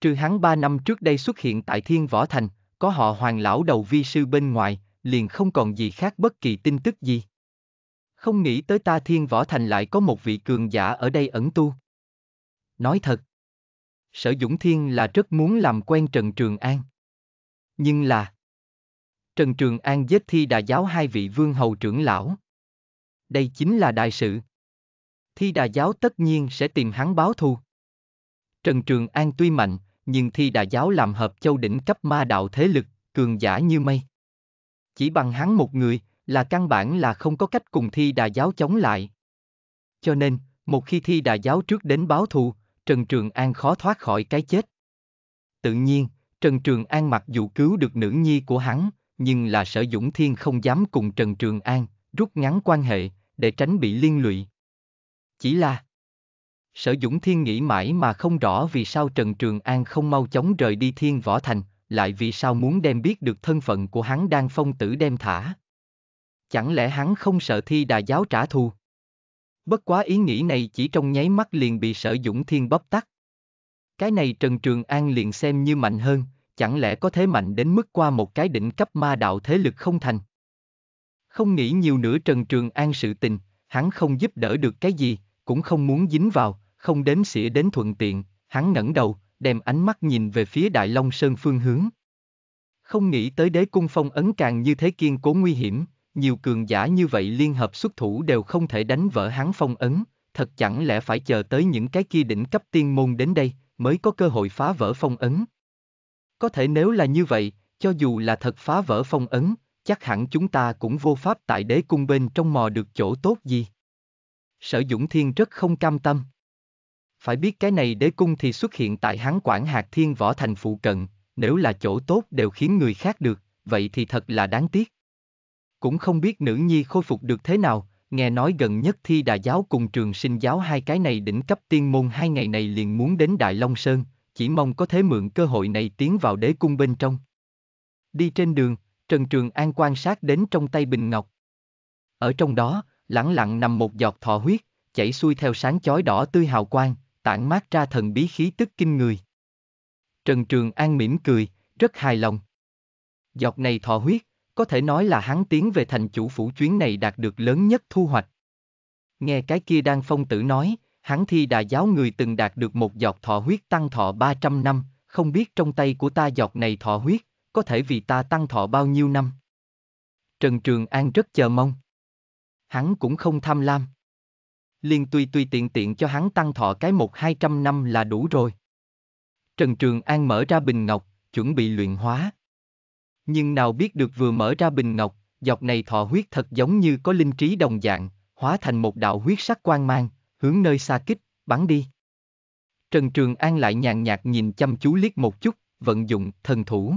Trừ hắn ba năm trước đây xuất hiện tại Thiên Võ Thành, có họ hoàng lão đầu vi sư bên ngoài, liền không còn gì khác bất kỳ tin tức gì. Không nghĩ tới ta Thiên Võ Thành lại có một vị cường giả ở đây ẩn tu. Nói thật, Sở Dũng Thiên là rất muốn làm quen Trần Trường An. Nhưng là Trần Trường An giết thi đà giáo hai vị vương hầu trưởng lão. Đây chính là đại sự. Thi Đà Giáo tất nhiên sẽ tìm hắn báo thù. Trần Trường An tuy mạnh, nhưng Thi Đà Giáo làm hợp châu đỉnh cấp ma đạo thế lực, cường giả như mây. Chỉ bằng hắn một người, là căn bản là không có cách cùng Thi Đà Giáo chống lại. Cho nên, một khi Thi Đà Giáo trước đến báo thù, Trần Trường An khó thoát khỏi cái chết. Tự nhiên, Trần Trường An mặc dù cứu được nữ nhi của hắn, nhưng là sở Dũng Thiên không dám cùng Trần Trường An, rút ngắn quan hệ, để tránh bị liên lụy. Chỉ là Sở Dũng Thiên nghĩ mãi mà không rõ vì sao Trần Trường An không mau chóng rời đi Thiên Võ Thành, lại vì sao muốn đem biết được thân phận của hắn đang phong tử đem thả. Chẳng lẽ hắn không sợ thi đà giáo trả thù? Bất quá ý nghĩ này chỉ trong nháy mắt liền bị sở Dũng Thiên bóp tắt. Cái này Trần Trường An liền xem như mạnh hơn, chẳng lẽ có thế mạnh đến mức qua một cái đỉnh cấp ma đạo thế lực không thành? Không nghĩ nhiều nữa Trần Trường An sự tình, hắn không giúp đỡ được cái gì, cũng không muốn dính vào, không đếm xỉa đến thuận tiện, hắn ngẩng đầu, đem ánh mắt nhìn về phía Đại Long Sơn phương hướng. Không nghĩ tới đế cung phong ấn càng như thế kiên cố nguy hiểm, nhiều cường giả như vậy liên hợp xuất thủ đều không thể đánh vỡ hắn phong ấn, thật chẳng lẽ phải chờ tới những cái kia đỉnh cấp tiên môn đến đây, mới có cơ hội phá vỡ phong ấn. Có thể nếu là như vậy, cho dù là thật phá vỡ phong ấn, chắc hẳn chúng ta cũng vô pháp tại đế cung bên trong mò được chỗ tốt gì sở Dũng Thiên rất không cam tâm. Phải biết cái này đế cung thì xuất hiện tại hắn quản hạt thiên võ thành phụ cận, nếu là chỗ tốt đều khiến người khác được, vậy thì thật là đáng tiếc. Cũng không biết nữ nhi khôi phục được thế nào, nghe nói gần nhất thi đà giáo cùng trường sinh giáo hai cái này đỉnh cấp tiên môn hai ngày này liền muốn đến Đại Long Sơn, chỉ mong có thể mượn cơ hội này tiến vào đế cung bên trong. Đi trên đường, Trần Trường An quan sát đến trong tay Bình Ngọc. Ở trong đó, lẳng lặng nằm một giọt thọ huyết, chảy xuôi theo sáng chói đỏ tươi hào quang, tản mát ra thần bí khí tức kinh người. Trần Trường An mỉm cười, rất hài lòng. Giọt này thọ huyết, có thể nói là hắn tiến về thành chủ phủ chuyến này đạt được lớn nhất thu hoạch. Nghe cái kia đang phong tử nói, hắn thi đà giáo người từng đạt được một giọt thọ huyết tăng thọ 300 năm, không biết trong tay của ta giọt này thọ huyết, có thể vì ta tăng thọ bao nhiêu năm. Trần Trường An rất chờ mong hắn cũng không tham lam. Liền tùy tùy tiện tiện cho hắn tăng thọ cái một hai trăm năm là đủ rồi. Trần Trường An mở ra bình ngọc, chuẩn bị luyện hóa. Nhưng nào biết được vừa mở ra bình ngọc, dọc này thọ huyết thật giống như có linh trí đồng dạng, hóa thành một đạo huyết sắc quang mang, hướng nơi xa kích, bắn đi. Trần Trường An lại nhàn nhạt nhìn chăm chú liếc một chút, vận dụng thần thủ.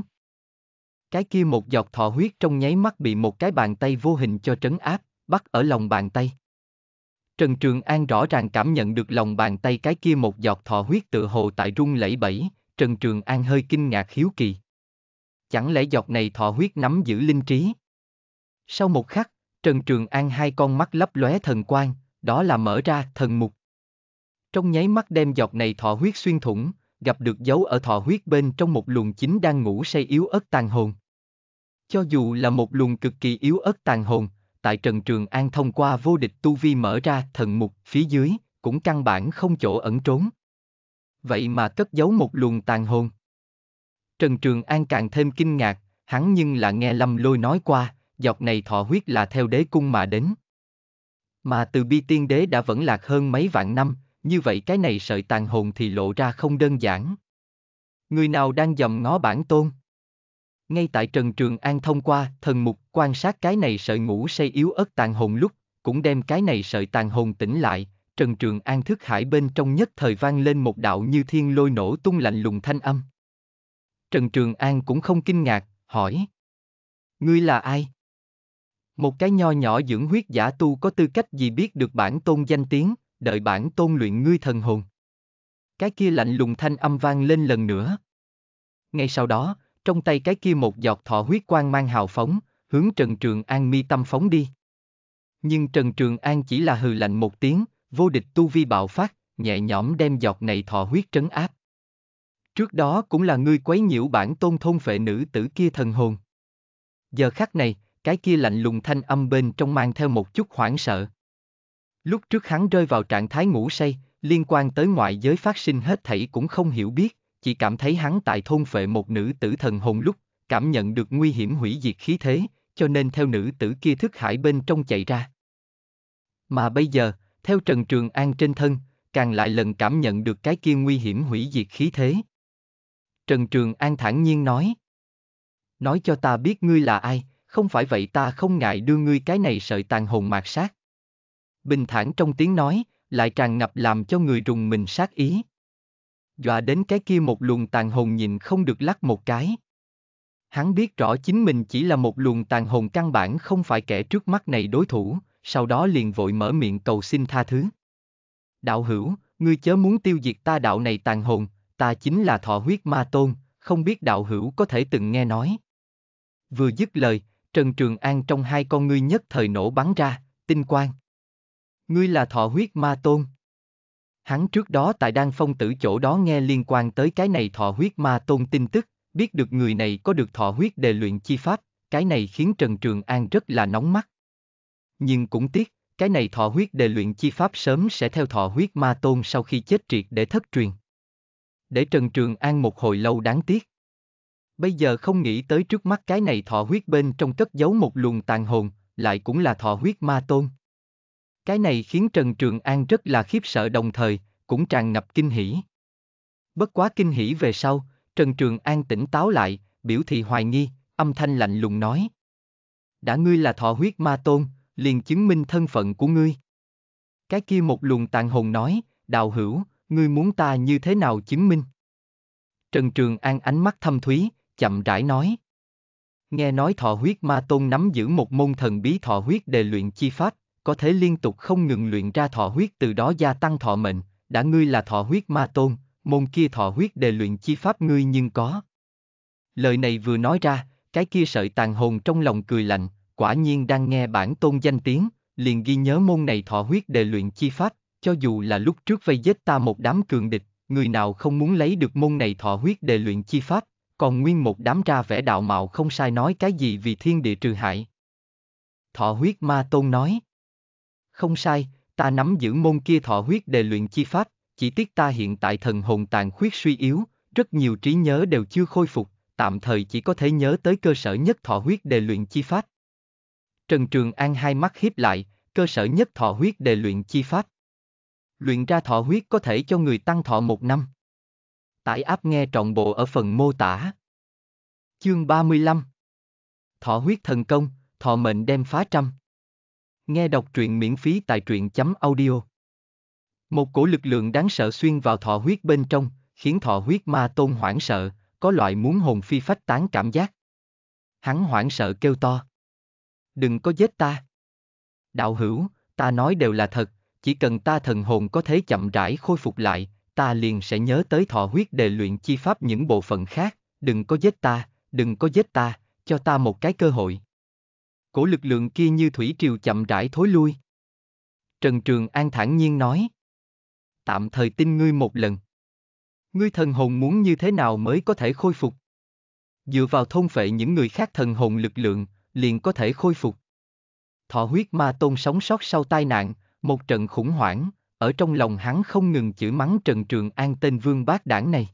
Cái kia một giọt thọ huyết trong nháy mắt bị một cái bàn tay vô hình cho trấn áp, bắt ở lòng bàn tay. Trần Trường An rõ ràng cảm nhận được lòng bàn tay cái kia một giọt thọ huyết tự hồ tại rung lẫy bẫy, Trần Trường An hơi kinh ngạc hiếu kỳ. Chẳng lẽ giọt này thọ huyết nắm giữ linh trí? Sau một khắc, Trần Trường An hai con mắt lấp lóe thần quang, đó là mở ra thần mục. Trong nháy mắt đem giọt này thọ huyết xuyên thủng, gặp được dấu ở thọ huyết bên trong một luồng chính đang ngủ say yếu ớt tàn hồn. Cho dù là một luồng cực kỳ yếu ớt tàn hồn, tại Trần Trường An thông qua vô địch tu vi mở ra thần mục phía dưới, cũng căn bản không chỗ ẩn trốn. Vậy mà cất giấu một luồng tàn hồn. Trần Trường An càng thêm kinh ngạc, hắn nhưng là nghe Lâm Lôi nói qua, dọc này thọ huyết là theo đế cung mà đến. Mà từ bi tiên đế đã vẫn lạc hơn mấy vạn năm, như vậy cái này sợi tàn hồn thì lộ ra không đơn giản. Người nào đang dầm ngó bản tôn? Ngay tại Trần Trường An thông qua thần mục quan sát cái này sợi ngủ say yếu ớt tàn hồn lúc, cũng đem cái này sợi tàn hồn tỉnh lại, Trần Trường An thức hải bên trong nhất thời vang lên một đạo như thiên lôi nổ tung lạnh lùng thanh âm. Trần Trường An cũng không kinh ngạc, hỏi. Ngươi là ai? Một cái nho nhỏ dưỡng huyết giả tu có tư cách gì biết được bản tôn danh tiếng, đợi bản tôn luyện ngươi thần hồn. Cái kia lạnh lùng thanh âm vang lên lần nữa. Ngay sau đó, trong tay cái kia một giọt thọ huyết quang mang hào phóng, hướng Trần Trường An mi tâm phóng đi. Nhưng Trần Trường An chỉ là hừ lạnh một tiếng, vô địch tu vi bạo phát, nhẹ nhõm đem giọt này thọ huyết trấn áp. Trước đó cũng là ngươi quấy nhiễu bản tôn thôn phệ nữ tử kia thần hồn. Giờ khắc này, cái kia lạnh lùng thanh âm bên trong mang theo một chút hoảng sợ. Lúc trước hắn rơi vào trạng thái ngủ say, liên quan tới ngoại giới phát sinh hết thảy cũng không hiểu biết, chỉ cảm thấy hắn tại thôn phệ một nữ tử thần hồn lúc, cảm nhận được nguy hiểm hủy diệt khí thế, cho nên theo nữ tử kia thức hải bên trong chạy ra. Mà bây giờ, theo Trần Trường An trên thân, càng lại lần cảm nhận được cái kia nguy hiểm hủy diệt khí thế. Trần Trường An thản nhiên nói. Nói cho ta biết ngươi là ai, không phải vậy ta không ngại đưa ngươi cái này sợi tàn hồn mạt sát. Bình thản trong tiếng nói, lại tràn ngập làm cho người rùng mình sát ý dọa đến cái kia một luồng tàn hồn nhìn không được lắc một cái. Hắn biết rõ chính mình chỉ là một luồng tàn hồn căn bản không phải kẻ trước mắt này đối thủ, sau đó liền vội mở miệng cầu xin tha thứ. Đạo hữu, ngươi chớ muốn tiêu diệt ta đạo này tàn hồn, ta chính là thọ huyết ma tôn, không biết đạo hữu có thể từng nghe nói. Vừa dứt lời, Trần Trường An trong hai con ngươi nhất thời nổ bắn ra, tinh quang. Ngươi là thọ huyết ma tôn. Hắn trước đó tại Đan Phong Tử chỗ đó nghe liên quan tới cái này thọ huyết ma tôn tin tức, biết được người này có được thọ huyết đề luyện chi pháp, cái này khiến Trần Trường An rất là nóng mắt. Nhưng cũng tiếc, cái này thọ huyết đề luyện chi pháp sớm sẽ theo thọ huyết ma tôn sau khi chết triệt để thất truyền. Để Trần Trường An một hồi lâu đáng tiếc. Bây giờ không nghĩ tới trước mắt cái này thọ huyết bên trong cất giấu một luồng tàn hồn, lại cũng là thọ huyết ma tôn. Cái này khiến Trần Trường An rất là khiếp sợ đồng thời, cũng tràn ngập kinh hỉ. Bất quá kinh hỉ về sau, Trần Trường An tỉnh táo lại, biểu thị hoài nghi, âm thanh lạnh lùng nói. Đã ngươi là thọ huyết ma tôn, liền chứng minh thân phận của ngươi. Cái kia một luồng tàn hồn nói, đào hữu, ngươi muốn ta như thế nào chứng minh? Trần Trường An ánh mắt thâm thúy, chậm rãi nói. Nghe nói thọ huyết ma tôn nắm giữ một môn thần bí thọ huyết đề luyện chi pháp, có thể liên tục không ngừng luyện ra thọ huyết từ đó gia tăng thọ mệnh, đã ngươi là thọ huyết ma tôn, môn kia thọ huyết đề luyện chi pháp ngươi nhưng có. Lời này vừa nói ra, cái kia sợi tàn hồn trong lòng cười lạnh, quả nhiên đang nghe bản tôn danh tiếng, liền ghi nhớ môn này thọ huyết đề luyện chi pháp, cho dù là lúc trước vây giết ta một đám cường địch, người nào không muốn lấy được môn này thọ huyết đề luyện chi pháp, còn nguyên một đám ra vẻ đạo mạo không sai nói cái gì vì thiên địa trừ hại. Thọ huyết ma tôn nói. Không sai, ta nắm giữ môn kia thọ huyết đề luyện chi pháp, chỉ tiếc ta hiện tại thần hồn tàn khuyết suy yếu, rất nhiều trí nhớ đều chưa khôi phục, tạm thời chỉ có thể nhớ tới cơ sở nhất thọ huyết đề luyện chi pháp. Trần Trường An hai mắt hiếp lại, cơ sở nhất thọ huyết đề luyện chi pháp. Luyện ra thọ huyết có thể cho người tăng thọ một năm. Tải áp nghe trọn bộ ở phần mô tả. Chương 35 Thọ huyết thần công, thọ mệnh đem phá trăm. Nghe đọc truyện miễn phí tại truyện chấm audio. Một cổ lực lượng đáng sợ xuyên vào thọ huyết bên trong, khiến thọ huyết ma tôn hoảng sợ, có loại muốn hồn phi phách tán cảm giác. Hắn hoảng sợ kêu to. Đừng có giết ta. Đạo hữu, ta nói đều là thật, chỉ cần ta thần hồn có thể chậm rãi khôi phục lại, ta liền sẽ nhớ tới thọ huyết đề luyện chi pháp những bộ phận khác, đừng có giết ta, đừng có giết ta, cho ta một cái cơ hội cổ lực lượng kia như thủy triều chậm rãi thối lui. Trần Trường An thản nhiên nói. Tạm thời tin ngươi một lần. Ngươi thần hồn muốn như thế nào mới có thể khôi phục? Dựa vào thôn phệ những người khác thần hồn lực lượng, liền có thể khôi phục. Thọ huyết ma tôn sống sót sau tai nạn, một trận khủng hoảng, ở trong lòng hắn không ngừng chửi mắng Trần Trường An tên vương bác đảng này.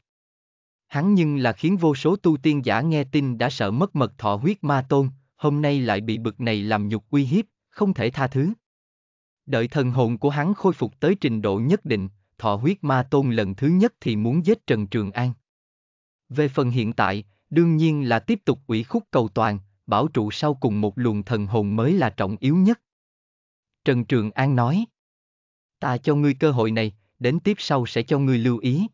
Hắn nhưng là khiến vô số tu tiên giả nghe tin đã sợ mất mật thọ huyết ma tôn, hôm nay lại bị bực này làm nhục uy hiếp, không thể tha thứ. Đợi thần hồn của hắn khôi phục tới trình độ nhất định, thọ huyết ma tôn lần thứ nhất thì muốn giết Trần Trường An. Về phần hiện tại, đương nhiên là tiếp tục ủy khúc cầu toàn, bảo trụ sau cùng một luồng thần hồn mới là trọng yếu nhất. Trần Trường An nói, ta cho ngươi cơ hội này, đến tiếp sau sẽ cho ngươi lưu ý.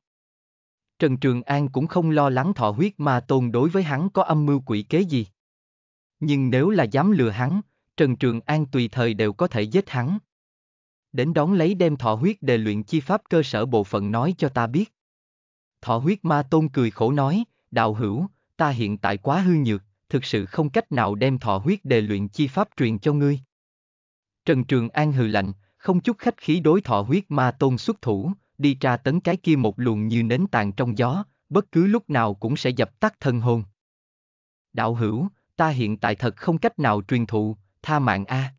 Trần Trường An cũng không lo lắng thọ huyết ma tôn đối với hắn có âm mưu quỷ kế gì. Nhưng nếu là dám lừa hắn, Trần Trường An tùy thời đều có thể giết hắn. Đến đón lấy đem thọ huyết đề luyện chi pháp cơ sở bộ phận nói cho ta biết. Thọ huyết ma tôn cười khổ nói, đạo hữu, ta hiện tại quá hư nhược, thực sự không cách nào đem thọ huyết đề luyện chi pháp truyền cho ngươi. Trần Trường An hừ lạnh, không chút khách khí đối thọ huyết ma tôn xuất thủ, đi tra tấn cái kia một luồng như nến tàn trong gió, bất cứ lúc nào cũng sẽ dập tắt thân hồn. Đạo hữu, ta hiện tại thật không cách nào truyền thụ, tha mạng a.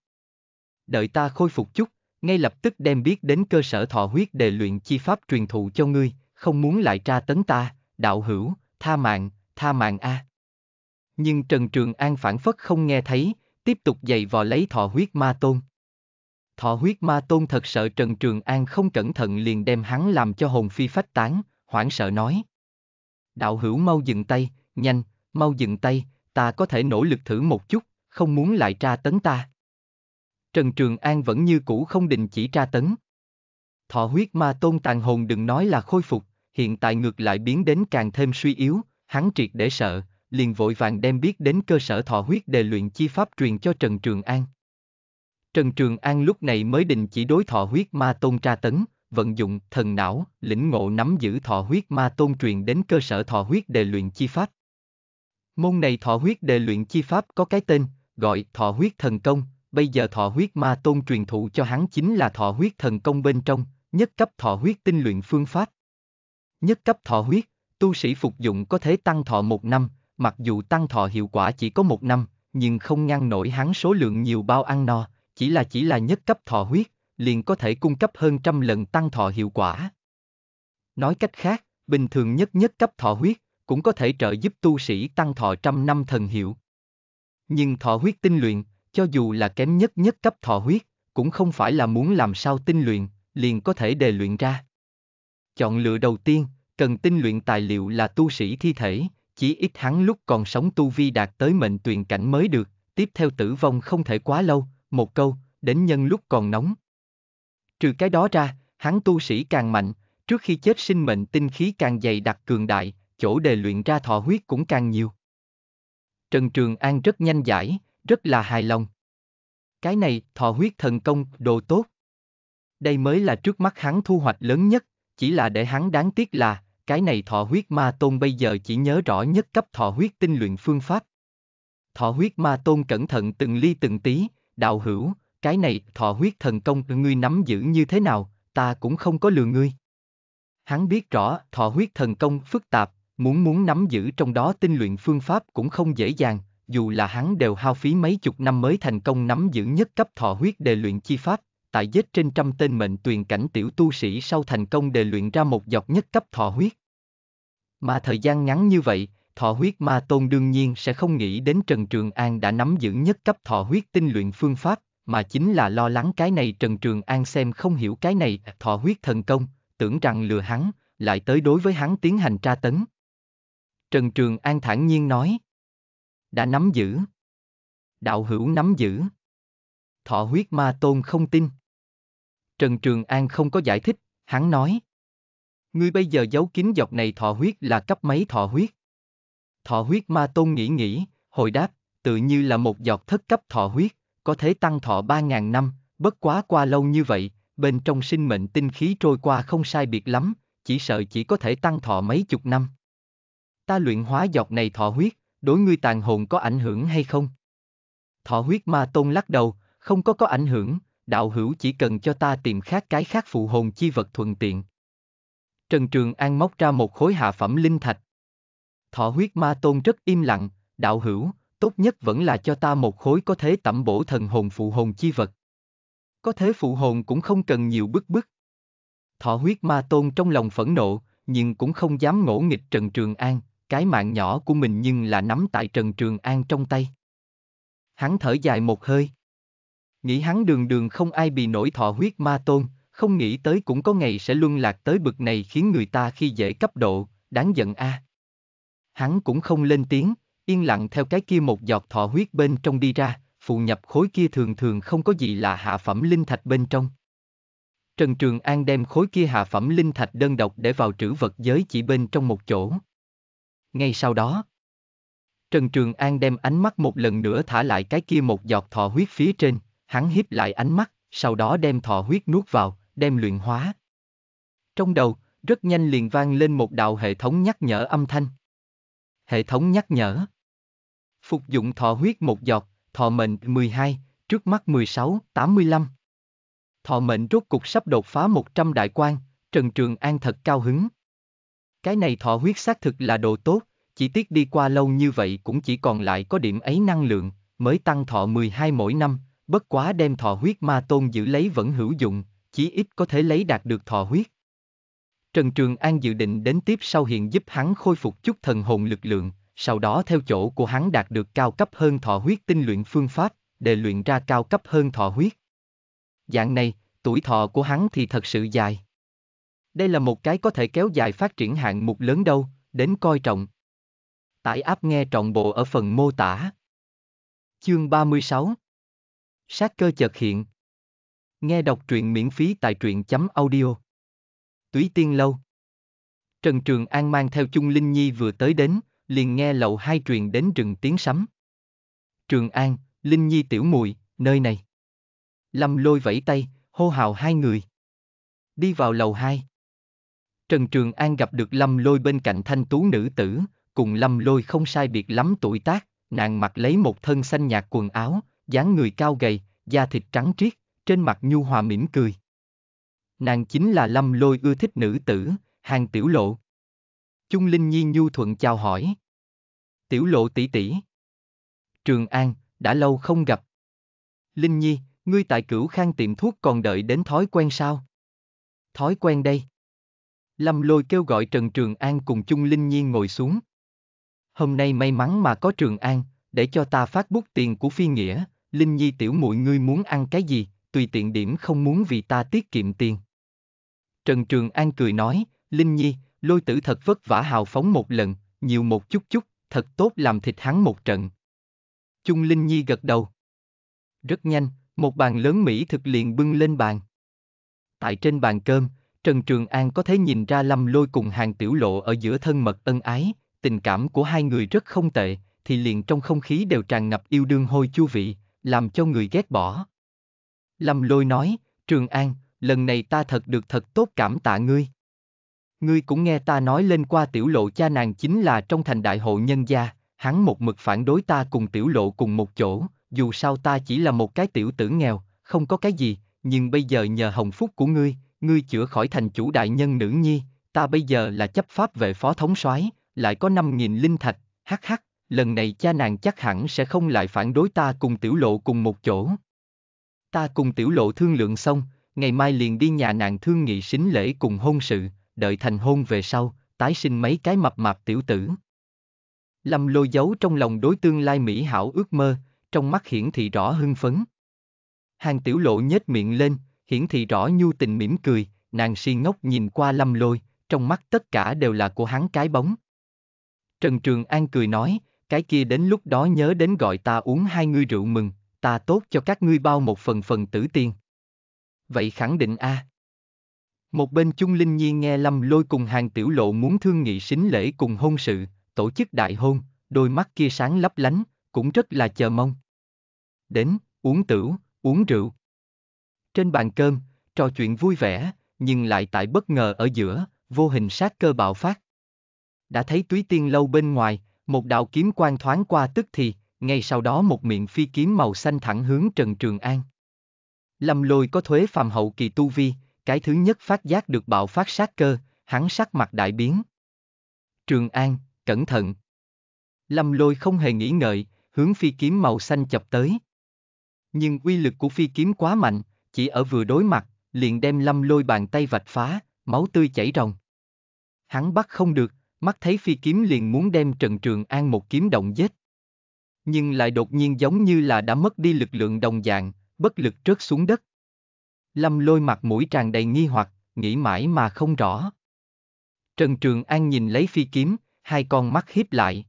Đợi ta khôi phục chút, ngay lập tức đem biết đến cơ sở thọ huyết đề luyện chi pháp truyền thụ cho ngươi, không muốn lại tra tấn ta, đạo hữu, tha mạng, tha mạng a. Nhưng Trần Trường An phản phất không nghe thấy, tiếp tục giày vò lấy thọ huyết ma tôn. Thọ huyết ma tôn thật sợ Trần Trường An không cẩn thận liền đem hắn làm cho hồn phi phách tán, hoảng sợ nói. Đạo hữu mau dừng tay, nhanh, mau dừng tay, ta có thể nỗ lực thử một chút, không muốn lại tra tấn ta. Trần Trường An vẫn như cũ không định chỉ tra tấn. Thọ huyết ma tôn tàn hồn đừng nói là khôi phục, hiện tại ngược lại biến đến càng thêm suy yếu, hắn triệt để sợ, liền vội vàng đem biết đến cơ sở thọ huyết đề luyện chi pháp truyền cho Trần Trường An. Trần Trường An lúc này mới định chỉ đối thọ huyết ma tôn tra tấn, vận dụng thần não, lĩnh ngộ nắm giữ thọ huyết ma tôn truyền đến cơ sở thọ huyết đề luyện chi pháp. Môn này thọ huyết đề luyện chi pháp có cái tên, gọi thọ huyết thần công, bây giờ thọ huyết ma tôn truyền thụ cho hắn chính là thọ huyết thần công bên trong, nhất cấp thọ huyết tinh luyện phương pháp. Nhất cấp thọ huyết, tu sĩ phục dụng có thể tăng thọ một năm, mặc dù tăng thọ hiệu quả chỉ có một năm, nhưng không ngăn nổi hắn số lượng nhiều bao ăn no, chỉ là chỉ là nhất cấp thọ huyết, liền có thể cung cấp hơn trăm lần tăng thọ hiệu quả. Nói cách khác, bình thường nhất nhất cấp thọ huyết, cũng có thể trợ giúp tu sĩ tăng thọ trăm năm thần hiệu. Nhưng thọ huyết tinh luyện, cho dù là kém nhất nhất cấp thọ huyết, cũng không phải là muốn làm sao tinh luyện, liền có thể đề luyện ra. Chọn lựa đầu tiên, cần tinh luyện tài liệu là tu sĩ thi thể, chỉ ít hắn lúc còn sống tu vi đạt tới mệnh tuyền cảnh mới được, tiếp theo tử vong không thể quá lâu, một câu, đến nhân lúc còn nóng. Trừ cái đó ra, hắn tu sĩ càng mạnh, trước khi chết sinh mệnh tinh khí càng dày đặc cường đại, chỗ đề luyện ra thọ huyết cũng càng nhiều. Trần Trường An rất nhanh giải, rất là hài lòng. Cái này, thọ huyết thần công, đồ tốt. Đây mới là trước mắt hắn thu hoạch lớn nhất, chỉ là để hắn đáng tiếc là, cái này thọ huyết ma tôn bây giờ chỉ nhớ rõ nhất cấp thọ huyết tinh luyện phương pháp. Thọ huyết ma tôn cẩn thận từng ly từng tí, đạo hữu, cái này thọ huyết thần công ngươi nắm giữ như thế nào, ta cũng không có lừa ngươi. Hắn biết rõ thọ huyết thần công phức tạp, Muốn muốn nắm giữ trong đó tinh luyện phương pháp cũng không dễ dàng, dù là hắn đều hao phí mấy chục năm mới thành công nắm giữ nhất cấp thọ huyết đề luyện chi pháp, tại giết trên trăm tên mệnh tuyền cảnh tiểu tu sĩ sau thành công đề luyện ra một dọc nhất cấp thọ huyết. Mà thời gian ngắn như vậy, thọ huyết ma tôn đương nhiên sẽ không nghĩ đến Trần Trường An đã nắm giữ nhất cấp thọ huyết tinh luyện phương pháp, mà chính là lo lắng cái này Trần Trường An xem không hiểu cái này thọ huyết thần công, tưởng rằng lừa hắn, lại tới đối với hắn tiến hành tra tấn. Trần Trường An thản nhiên nói. Đã nắm giữ. Đạo hữu nắm giữ. Thọ huyết ma tôn không tin. Trần Trường An không có giải thích, hắn nói. Ngươi bây giờ giấu kín dọc này thọ huyết là cấp mấy thọ huyết? Thọ huyết ma tôn nghĩ nghĩ, hồi đáp, tự như là một giọt thất cấp thọ huyết, có thể tăng thọ 3.000 năm, bất quá qua lâu như vậy, bên trong sinh mệnh tinh khí trôi qua không sai biệt lắm, chỉ sợ chỉ có thể tăng thọ mấy chục năm ta luyện hóa giọt này thọ huyết, đối ngươi tàn hồn có ảnh hưởng hay không? Thọ huyết ma tôn lắc đầu, không có có ảnh hưởng, đạo hữu chỉ cần cho ta tìm khác cái khác phụ hồn chi vật thuận tiện. Trần Trường An móc ra một khối hạ phẩm linh thạch. Thọ huyết ma tôn rất im lặng, đạo hữu, tốt nhất vẫn là cho ta một khối có thế tẩm bổ thần hồn phụ hồn chi vật. Có thế phụ hồn cũng không cần nhiều bức bức. Thọ huyết ma tôn trong lòng phẫn nộ, nhưng cũng không dám ngỗ nghịch Trần Trường An, cái mạng nhỏ của mình nhưng là nắm tại Trần Trường An trong tay. Hắn thở dài một hơi. Nghĩ hắn đường đường không ai bị nổi thọ huyết ma tôn, không nghĩ tới cũng có ngày sẽ luân lạc tới bực này khiến người ta khi dễ cấp độ, đáng giận a. À. Hắn cũng không lên tiếng, yên lặng theo cái kia một giọt thọ huyết bên trong đi ra, phù nhập khối kia thường thường không có gì là hạ phẩm linh thạch bên trong. Trần Trường An đem khối kia hạ phẩm linh thạch đơn độc để vào trữ vật giới chỉ bên trong một chỗ ngay sau đó. Trần Trường An đem ánh mắt một lần nữa thả lại cái kia một giọt thọ huyết phía trên, hắn hiếp lại ánh mắt, sau đó đem thọ huyết nuốt vào, đem luyện hóa. Trong đầu, rất nhanh liền vang lên một đạo hệ thống nhắc nhở âm thanh. Hệ thống nhắc nhở. Phục dụng thọ huyết một giọt, thọ mệnh 12, trước mắt 16, 85. Thọ mệnh rốt cục sắp đột phá 100 đại quan, Trần Trường An thật cao hứng. Cái này thọ huyết xác thực là đồ tốt, chỉ tiếc đi qua lâu như vậy cũng chỉ còn lại có điểm ấy năng lượng, mới tăng thọ 12 mỗi năm, bất quá đem thọ huyết ma tôn giữ lấy vẫn hữu dụng, chí ít có thể lấy đạt được thọ huyết. Trần Trường An dự định đến tiếp sau hiện giúp hắn khôi phục chút thần hồn lực lượng, sau đó theo chỗ của hắn đạt được cao cấp hơn thọ huyết tinh luyện phương pháp, để luyện ra cao cấp hơn thọ huyết. Dạng này, tuổi thọ của hắn thì thật sự dài. Đây là một cái có thể kéo dài phát triển hạng mục lớn đâu, đến coi trọng. Tải áp nghe trọn bộ ở phần mô tả. Chương 36 Sát cơ chợt hiện Nghe đọc truyện miễn phí tại truyện.audio chấm Túy Tiên Lâu Trần Trường An mang theo Chung Linh Nhi vừa tới đến, liền nghe lậu hai truyền đến rừng tiếng sấm. Trường An, Linh Nhi tiểu mùi, nơi này. Lâm lôi vẫy tay, hô hào hai người. Đi vào lầu hai. Trần Trường An gặp được Lâm Lôi bên cạnh thanh tú nữ tử, cùng Lâm Lôi không sai biệt lắm tuổi tác, nàng mặc lấy một thân xanh nhạt quần áo, dáng người cao gầy, da thịt trắng triết, trên mặt nhu hòa mỉm cười. Nàng chính là Lâm Lôi ưa thích nữ tử, hàng tiểu lộ. Chung Linh Nhi nhu thuận chào hỏi. Tiểu lộ tỷ tỷ. Trường An, đã lâu không gặp. Linh Nhi, ngươi tại cửu khang tiệm thuốc còn đợi đến thói quen sao? Thói quen đây. Lâm lôi kêu gọi Trần Trường An cùng Chung Linh Nhiên ngồi xuống. Hôm nay may mắn mà có Trường An, để cho ta phát bút tiền của phi nghĩa, Linh Nhi tiểu muội ngươi muốn ăn cái gì, tùy tiện điểm không muốn vì ta tiết kiệm tiền. Trần Trường An cười nói, Linh Nhi, lôi tử thật vất vả hào phóng một lần, nhiều một chút chút, thật tốt làm thịt hắn một trận. Chung Linh Nhi gật đầu. Rất nhanh, một bàn lớn mỹ thực liền bưng lên bàn. Tại trên bàn cơm, Trần Trường An có thể nhìn ra Lâm Lôi cùng hàng tiểu lộ ở giữa thân mật ân ái, tình cảm của hai người rất không tệ, thì liền trong không khí đều tràn ngập yêu đương hôi chu vị, làm cho người ghét bỏ. Lâm Lôi nói, Trường An, lần này ta thật được thật tốt cảm tạ ngươi. Ngươi cũng nghe ta nói lên qua tiểu lộ cha nàng chính là trong thành đại hộ nhân gia, hắn một mực phản đối ta cùng tiểu lộ cùng một chỗ, dù sao ta chỉ là một cái tiểu tử nghèo, không có cái gì, nhưng bây giờ nhờ hồng phúc của ngươi, ngươi chữa khỏi thành chủ đại nhân nữ nhi, ta bây giờ là chấp pháp vệ phó thống soái, lại có 5.000 linh thạch, hắc hắc, lần này cha nàng chắc hẳn sẽ không lại phản đối ta cùng tiểu lộ cùng một chỗ. Ta cùng tiểu lộ thương lượng xong, ngày mai liền đi nhà nàng thương nghị xính lễ cùng hôn sự, đợi thành hôn về sau, tái sinh mấy cái mập mạp tiểu tử. Lâm lôi giấu trong lòng đối tương lai mỹ hảo ước mơ, trong mắt hiển thị rõ hưng phấn. Hàng tiểu lộ nhếch miệng lên, hiển thị rõ nhu tình mỉm cười, nàng si ngốc nhìn qua lâm lôi, trong mắt tất cả đều là của hắn cái bóng. Trần Trường An cười nói, cái kia đến lúc đó nhớ đến gọi ta uống hai ngươi rượu mừng, ta tốt cho các ngươi bao một phần phần tử tiên. Vậy khẳng định a. Một bên chung Linh Nhi nghe Lâm Lôi cùng hàng tiểu lộ muốn thương nghị xính lễ cùng hôn sự, tổ chức đại hôn, đôi mắt kia sáng lấp lánh, cũng rất là chờ mong. Đến, uống tửu, uống rượu. Trên bàn cơm, trò chuyện vui vẻ, nhưng lại tại bất ngờ ở giữa, vô hình sát cơ bạo phát. Đã thấy túy tiên lâu bên ngoài, một đạo kiếm quang thoáng qua tức thì, ngay sau đó một miệng phi kiếm màu xanh thẳng hướng Trần Trường An. Lâm lôi có thuế phàm hậu kỳ tu vi, cái thứ nhất phát giác được bạo phát sát cơ, hắn sắc mặt đại biến. Trường An, cẩn thận. Lâm lôi không hề nghĩ ngợi, hướng phi kiếm màu xanh chập tới. Nhưng uy lực của phi kiếm quá mạnh, chỉ ở vừa đối mặt, liền đem lâm lôi bàn tay vạch phá, máu tươi chảy ròng. Hắn bắt không được, mắt thấy phi kiếm liền muốn đem Trần Trường An một kiếm động giết. Nhưng lại đột nhiên giống như là đã mất đi lực lượng đồng dạng, bất lực rớt xuống đất. Lâm lôi mặt mũi tràn đầy nghi hoặc, nghĩ mãi mà không rõ. Trần Trường An nhìn lấy phi kiếm, hai con mắt hiếp lại.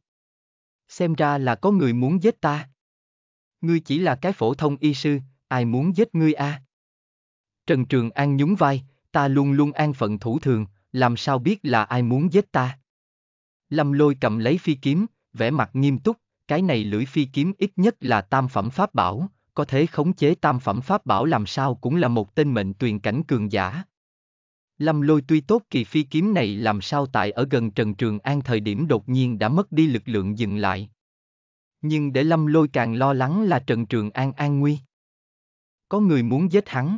Xem ra là có người muốn giết ta. Ngươi chỉ là cái phổ thông y sư, ai muốn giết ngươi a? À? Trần Trường An nhún vai, ta luôn luôn an phận thủ thường, làm sao biết là ai muốn giết ta. Lâm lôi cầm lấy phi kiếm, vẻ mặt nghiêm túc, cái này lưỡi phi kiếm ít nhất là tam phẩm pháp bảo, có thể khống chế tam phẩm pháp bảo làm sao cũng là một tên mệnh tuyền cảnh cường giả. Lâm lôi tuy tốt kỳ phi kiếm này làm sao tại ở gần Trần Trường An thời điểm đột nhiên đã mất đi lực lượng dừng lại. Nhưng để lâm lôi càng lo lắng là Trần Trường An an nguy. Có người muốn giết hắn.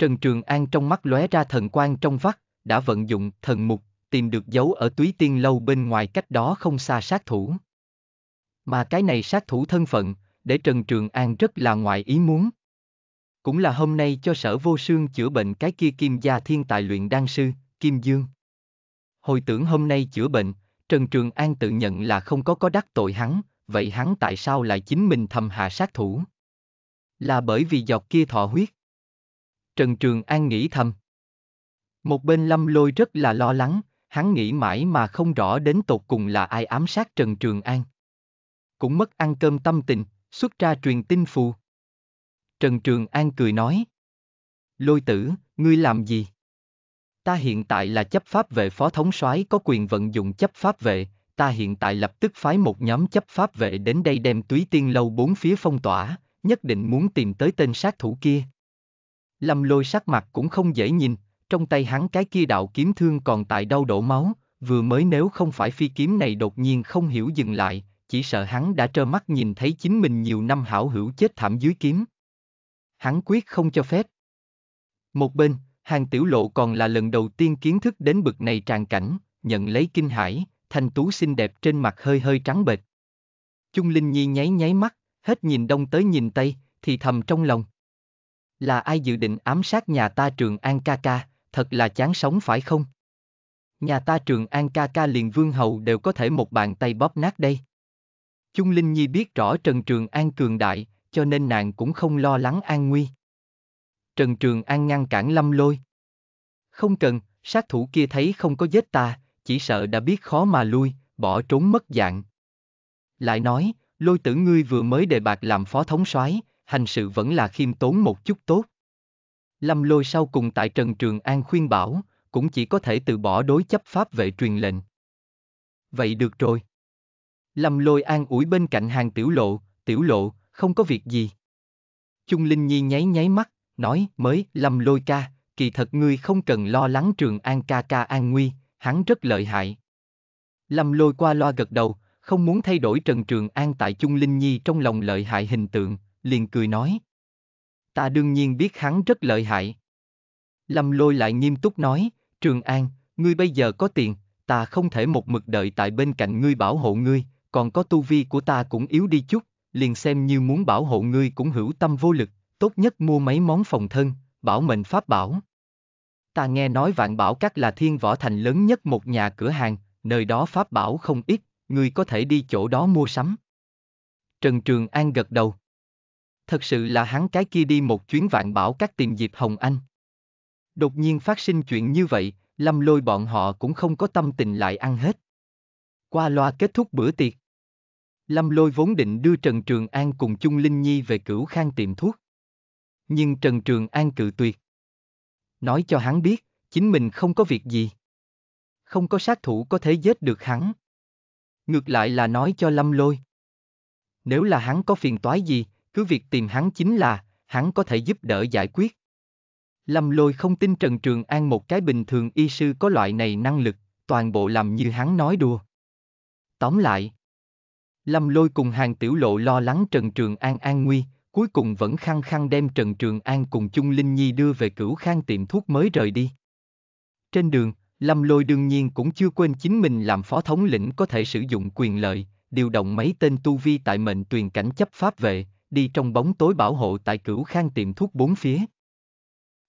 Trần Trường An trong mắt lóe ra thần quan trong vắt, đã vận dụng thần mục, tìm được dấu ở túy tiên lâu bên ngoài cách đó không xa sát thủ. Mà cái này sát thủ thân phận, để Trần Trường An rất là ngoại ý muốn. Cũng là hôm nay cho sở vô sương chữa bệnh cái kia kim gia thiên tài luyện đan sư, Kim Dương. Hồi tưởng hôm nay chữa bệnh, Trần Trường An tự nhận là không có có đắc tội hắn, vậy hắn tại sao lại chính mình thầm hạ sát thủ? Là bởi vì giọt kia thọ huyết. Trần Trường An nghĩ thầm. Một bên lâm lôi rất là lo lắng, hắn nghĩ mãi mà không rõ đến tột cùng là ai ám sát Trần Trường An. Cũng mất ăn cơm tâm tình, xuất ra truyền tin phù. Trần Trường An cười nói. Lôi tử, ngươi làm gì? Ta hiện tại là chấp pháp vệ phó thống soái có quyền vận dụng chấp pháp vệ, ta hiện tại lập tức phái một nhóm chấp pháp vệ đến đây đem túy tiên lâu bốn phía phong tỏa, nhất định muốn tìm tới tên sát thủ kia. Lâm lôi sắc mặt cũng không dễ nhìn, trong tay hắn cái kia đạo kiếm thương còn tại đau đổ máu, vừa mới nếu không phải phi kiếm này đột nhiên không hiểu dừng lại, chỉ sợ hắn đã trơ mắt nhìn thấy chính mình nhiều năm hảo hữu chết thảm dưới kiếm. Hắn quyết không cho phép. Một bên, hàng tiểu lộ còn là lần đầu tiên kiến thức đến bực này tràn cảnh, nhận lấy kinh hãi, thanh tú xinh đẹp trên mặt hơi hơi trắng bệch. Chung Linh Nhi nháy nháy mắt, hết nhìn đông tới nhìn tây, thì thầm trong lòng là ai dự định ám sát nhà ta Trường An ca ca, thật là chán sống phải không? Nhà ta Trường An ca ca liền vương hầu đều có thể một bàn tay bóp nát đây. Chung Linh Nhi biết rõ Trần Trường An cường đại, cho nên nàng cũng không lo lắng an nguy. Trần Trường An ngăn cản lâm lôi. Không cần, sát thủ kia thấy không có giết ta, chỉ sợ đã biết khó mà lui, bỏ trốn mất dạng. Lại nói, lôi tử ngươi vừa mới đề bạc làm phó thống soái, hành sự vẫn là khiêm tốn một chút tốt. Lâm lôi sau cùng tại Trần Trường An khuyên bảo, cũng chỉ có thể từ bỏ đối chấp pháp vệ truyền lệnh. Vậy được rồi. Lâm lôi an ủi bên cạnh hàng tiểu lộ, tiểu lộ, không có việc gì. chung Linh Nhi nháy nháy mắt, nói mới, Lâm lôi ca, kỳ thật ngươi không cần lo lắng trường an ca ca an nguy, hắn rất lợi hại. Lâm lôi qua loa gật đầu, không muốn thay đổi Trần Trường An tại chung Linh Nhi trong lòng lợi hại hình tượng, liền cười nói. Ta đương nhiên biết hắn rất lợi hại. Lâm lôi lại nghiêm túc nói, Trường An, ngươi bây giờ có tiền, ta không thể một mực đợi tại bên cạnh ngươi bảo hộ ngươi, còn có tu vi của ta cũng yếu đi chút, liền xem như muốn bảo hộ ngươi cũng hữu tâm vô lực, tốt nhất mua mấy món phòng thân, bảo mệnh pháp bảo. Ta nghe nói vạn bảo các là thiên võ thành lớn nhất một nhà cửa hàng, nơi đó pháp bảo không ít, ngươi có thể đi chỗ đó mua sắm. Trần Trường An gật đầu, thật sự là hắn cái kia đi một chuyến vạn bảo các tìm dịp Hồng Anh. Đột nhiên phát sinh chuyện như vậy, lâm lôi bọn họ cũng không có tâm tình lại ăn hết. Qua loa kết thúc bữa tiệc. Lâm lôi vốn định đưa Trần Trường An cùng Chung Linh Nhi về cửu khang tiệm thuốc. Nhưng Trần Trường An cự tuyệt. Nói cho hắn biết, chính mình không có việc gì. Không có sát thủ có thể giết được hắn. Ngược lại là nói cho Lâm lôi. Nếu là hắn có phiền toái gì, cứ việc tìm hắn chính là, hắn có thể giúp đỡ giải quyết. Lâm lôi không tin Trần Trường An một cái bình thường y sư có loại này năng lực, toàn bộ làm như hắn nói đùa. Tóm lại, Lâm lôi cùng hàng tiểu lộ lo lắng Trần Trường An an nguy, cuối cùng vẫn khăng khăng đem Trần Trường An cùng Chung Linh Nhi đưa về cửu khang tiệm thuốc mới rời đi. Trên đường, Lâm lôi đương nhiên cũng chưa quên chính mình làm phó thống lĩnh có thể sử dụng quyền lợi, điều động mấy tên tu vi tại mệnh tuyền cảnh chấp pháp vệ, đi trong bóng tối bảo hộ tại cửu khang tiệm thuốc bốn phía.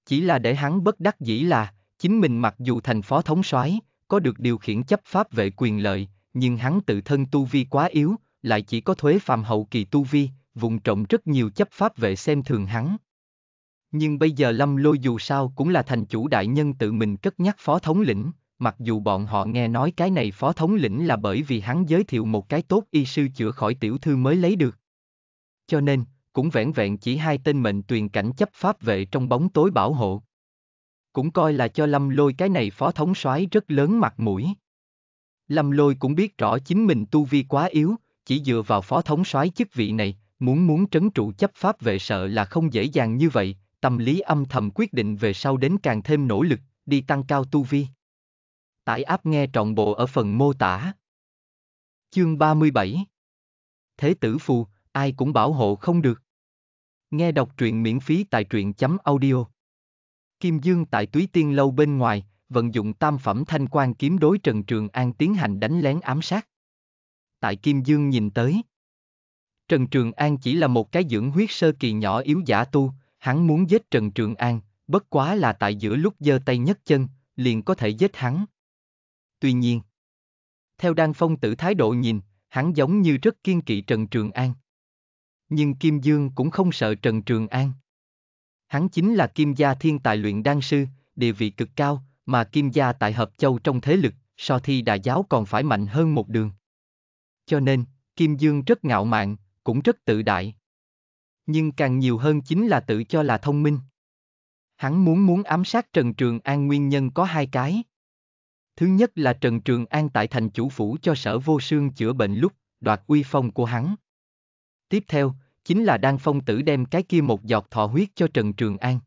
Chỉ là để hắn bất đắc dĩ là, chính mình mặc dù thành phó thống soái, có được điều khiển chấp pháp vệ quyền lợi, nhưng hắn tự thân tu vi quá yếu, lại chỉ có thuế phàm hậu kỳ tu vi, vùng trọng rất nhiều chấp pháp vệ xem thường hắn. Nhưng bây giờ Lâm Lôi dù sao cũng là thành chủ đại nhân tự mình cất nhắc phó thống lĩnh, mặc dù bọn họ nghe nói cái này phó thống lĩnh là bởi vì hắn giới thiệu một cái tốt y sư chữa khỏi tiểu thư mới lấy được cho nên, cũng vẻn vẹn chỉ hai tên mệnh tuyền cảnh chấp pháp vệ trong bóng tối bảo hộ. Cũng coi là cho Lâm Lôi cái này phó thống soái rất lớn mặt mũi. Lâm Lôi cũng biết rõ chính mình tu vi quá yếu, chỉ dựa vào phó thống soái chức vị này, muốn muốn trấn trụ chấp pháp vệ sợ là không dễ dàng như vậy, tâm lý âm thầm quyết định về sau đến càng thêm nỗ lực, đi tăng cao tu vi. Tải áp nghe trọn bộ ở phần mô tả. Chương 37 Thế tử phù, ai cũng bảo hộ không được. Nghe đọc truyện miễn phí tại truyện chấm audio. Kim Dương tại túy tiên lâu bên ngoài, vận dụng tam phẩm thanh quan kiếm đối Trần Trường An tiến hành đánh lén ám sát. Tại Kim Dương nhìn tới. Trần Trường An chỉ là một cái dưỡng huyết sơ kỳ nhỏ yếu giả tu, hắn muốn giết Trần Trường An, bất quá là tại giữa lúc giơ tay nhấc chân, liền có thể giết hắn. Tuy nhiên, theo Đan Phong tử thái độ nhìn, hắn giống như rất kiên kỵ Trần Trường An nhưng Kim Dương cũng không sợ Trần Trường An. Hắn chính là Kim gia thiên tài luyện đan sư, địa vị cực cao, mà Kim gia tại Hợp Châu trong thế lực, so thi đà giáo còn phải mạnh hơn một đường. Cho nên, Kim Dương rất ngạo mạn, cũng rất tự đại. Nhưng càng nhiều hơn chính là tự cho là thông minh. Hắn muốn muốn ám sát Trần Trường An nguyên nhân có hai cái. Thứ nhất là Trần Trường An tại thành chủ phủ cho sở vô sương chữa bệnh lúc, đoạt uy phong của hắn. Tiếp theo, chính là Đan phong tử đem cái kia một giọt thọ huyết cho Trần Trường An.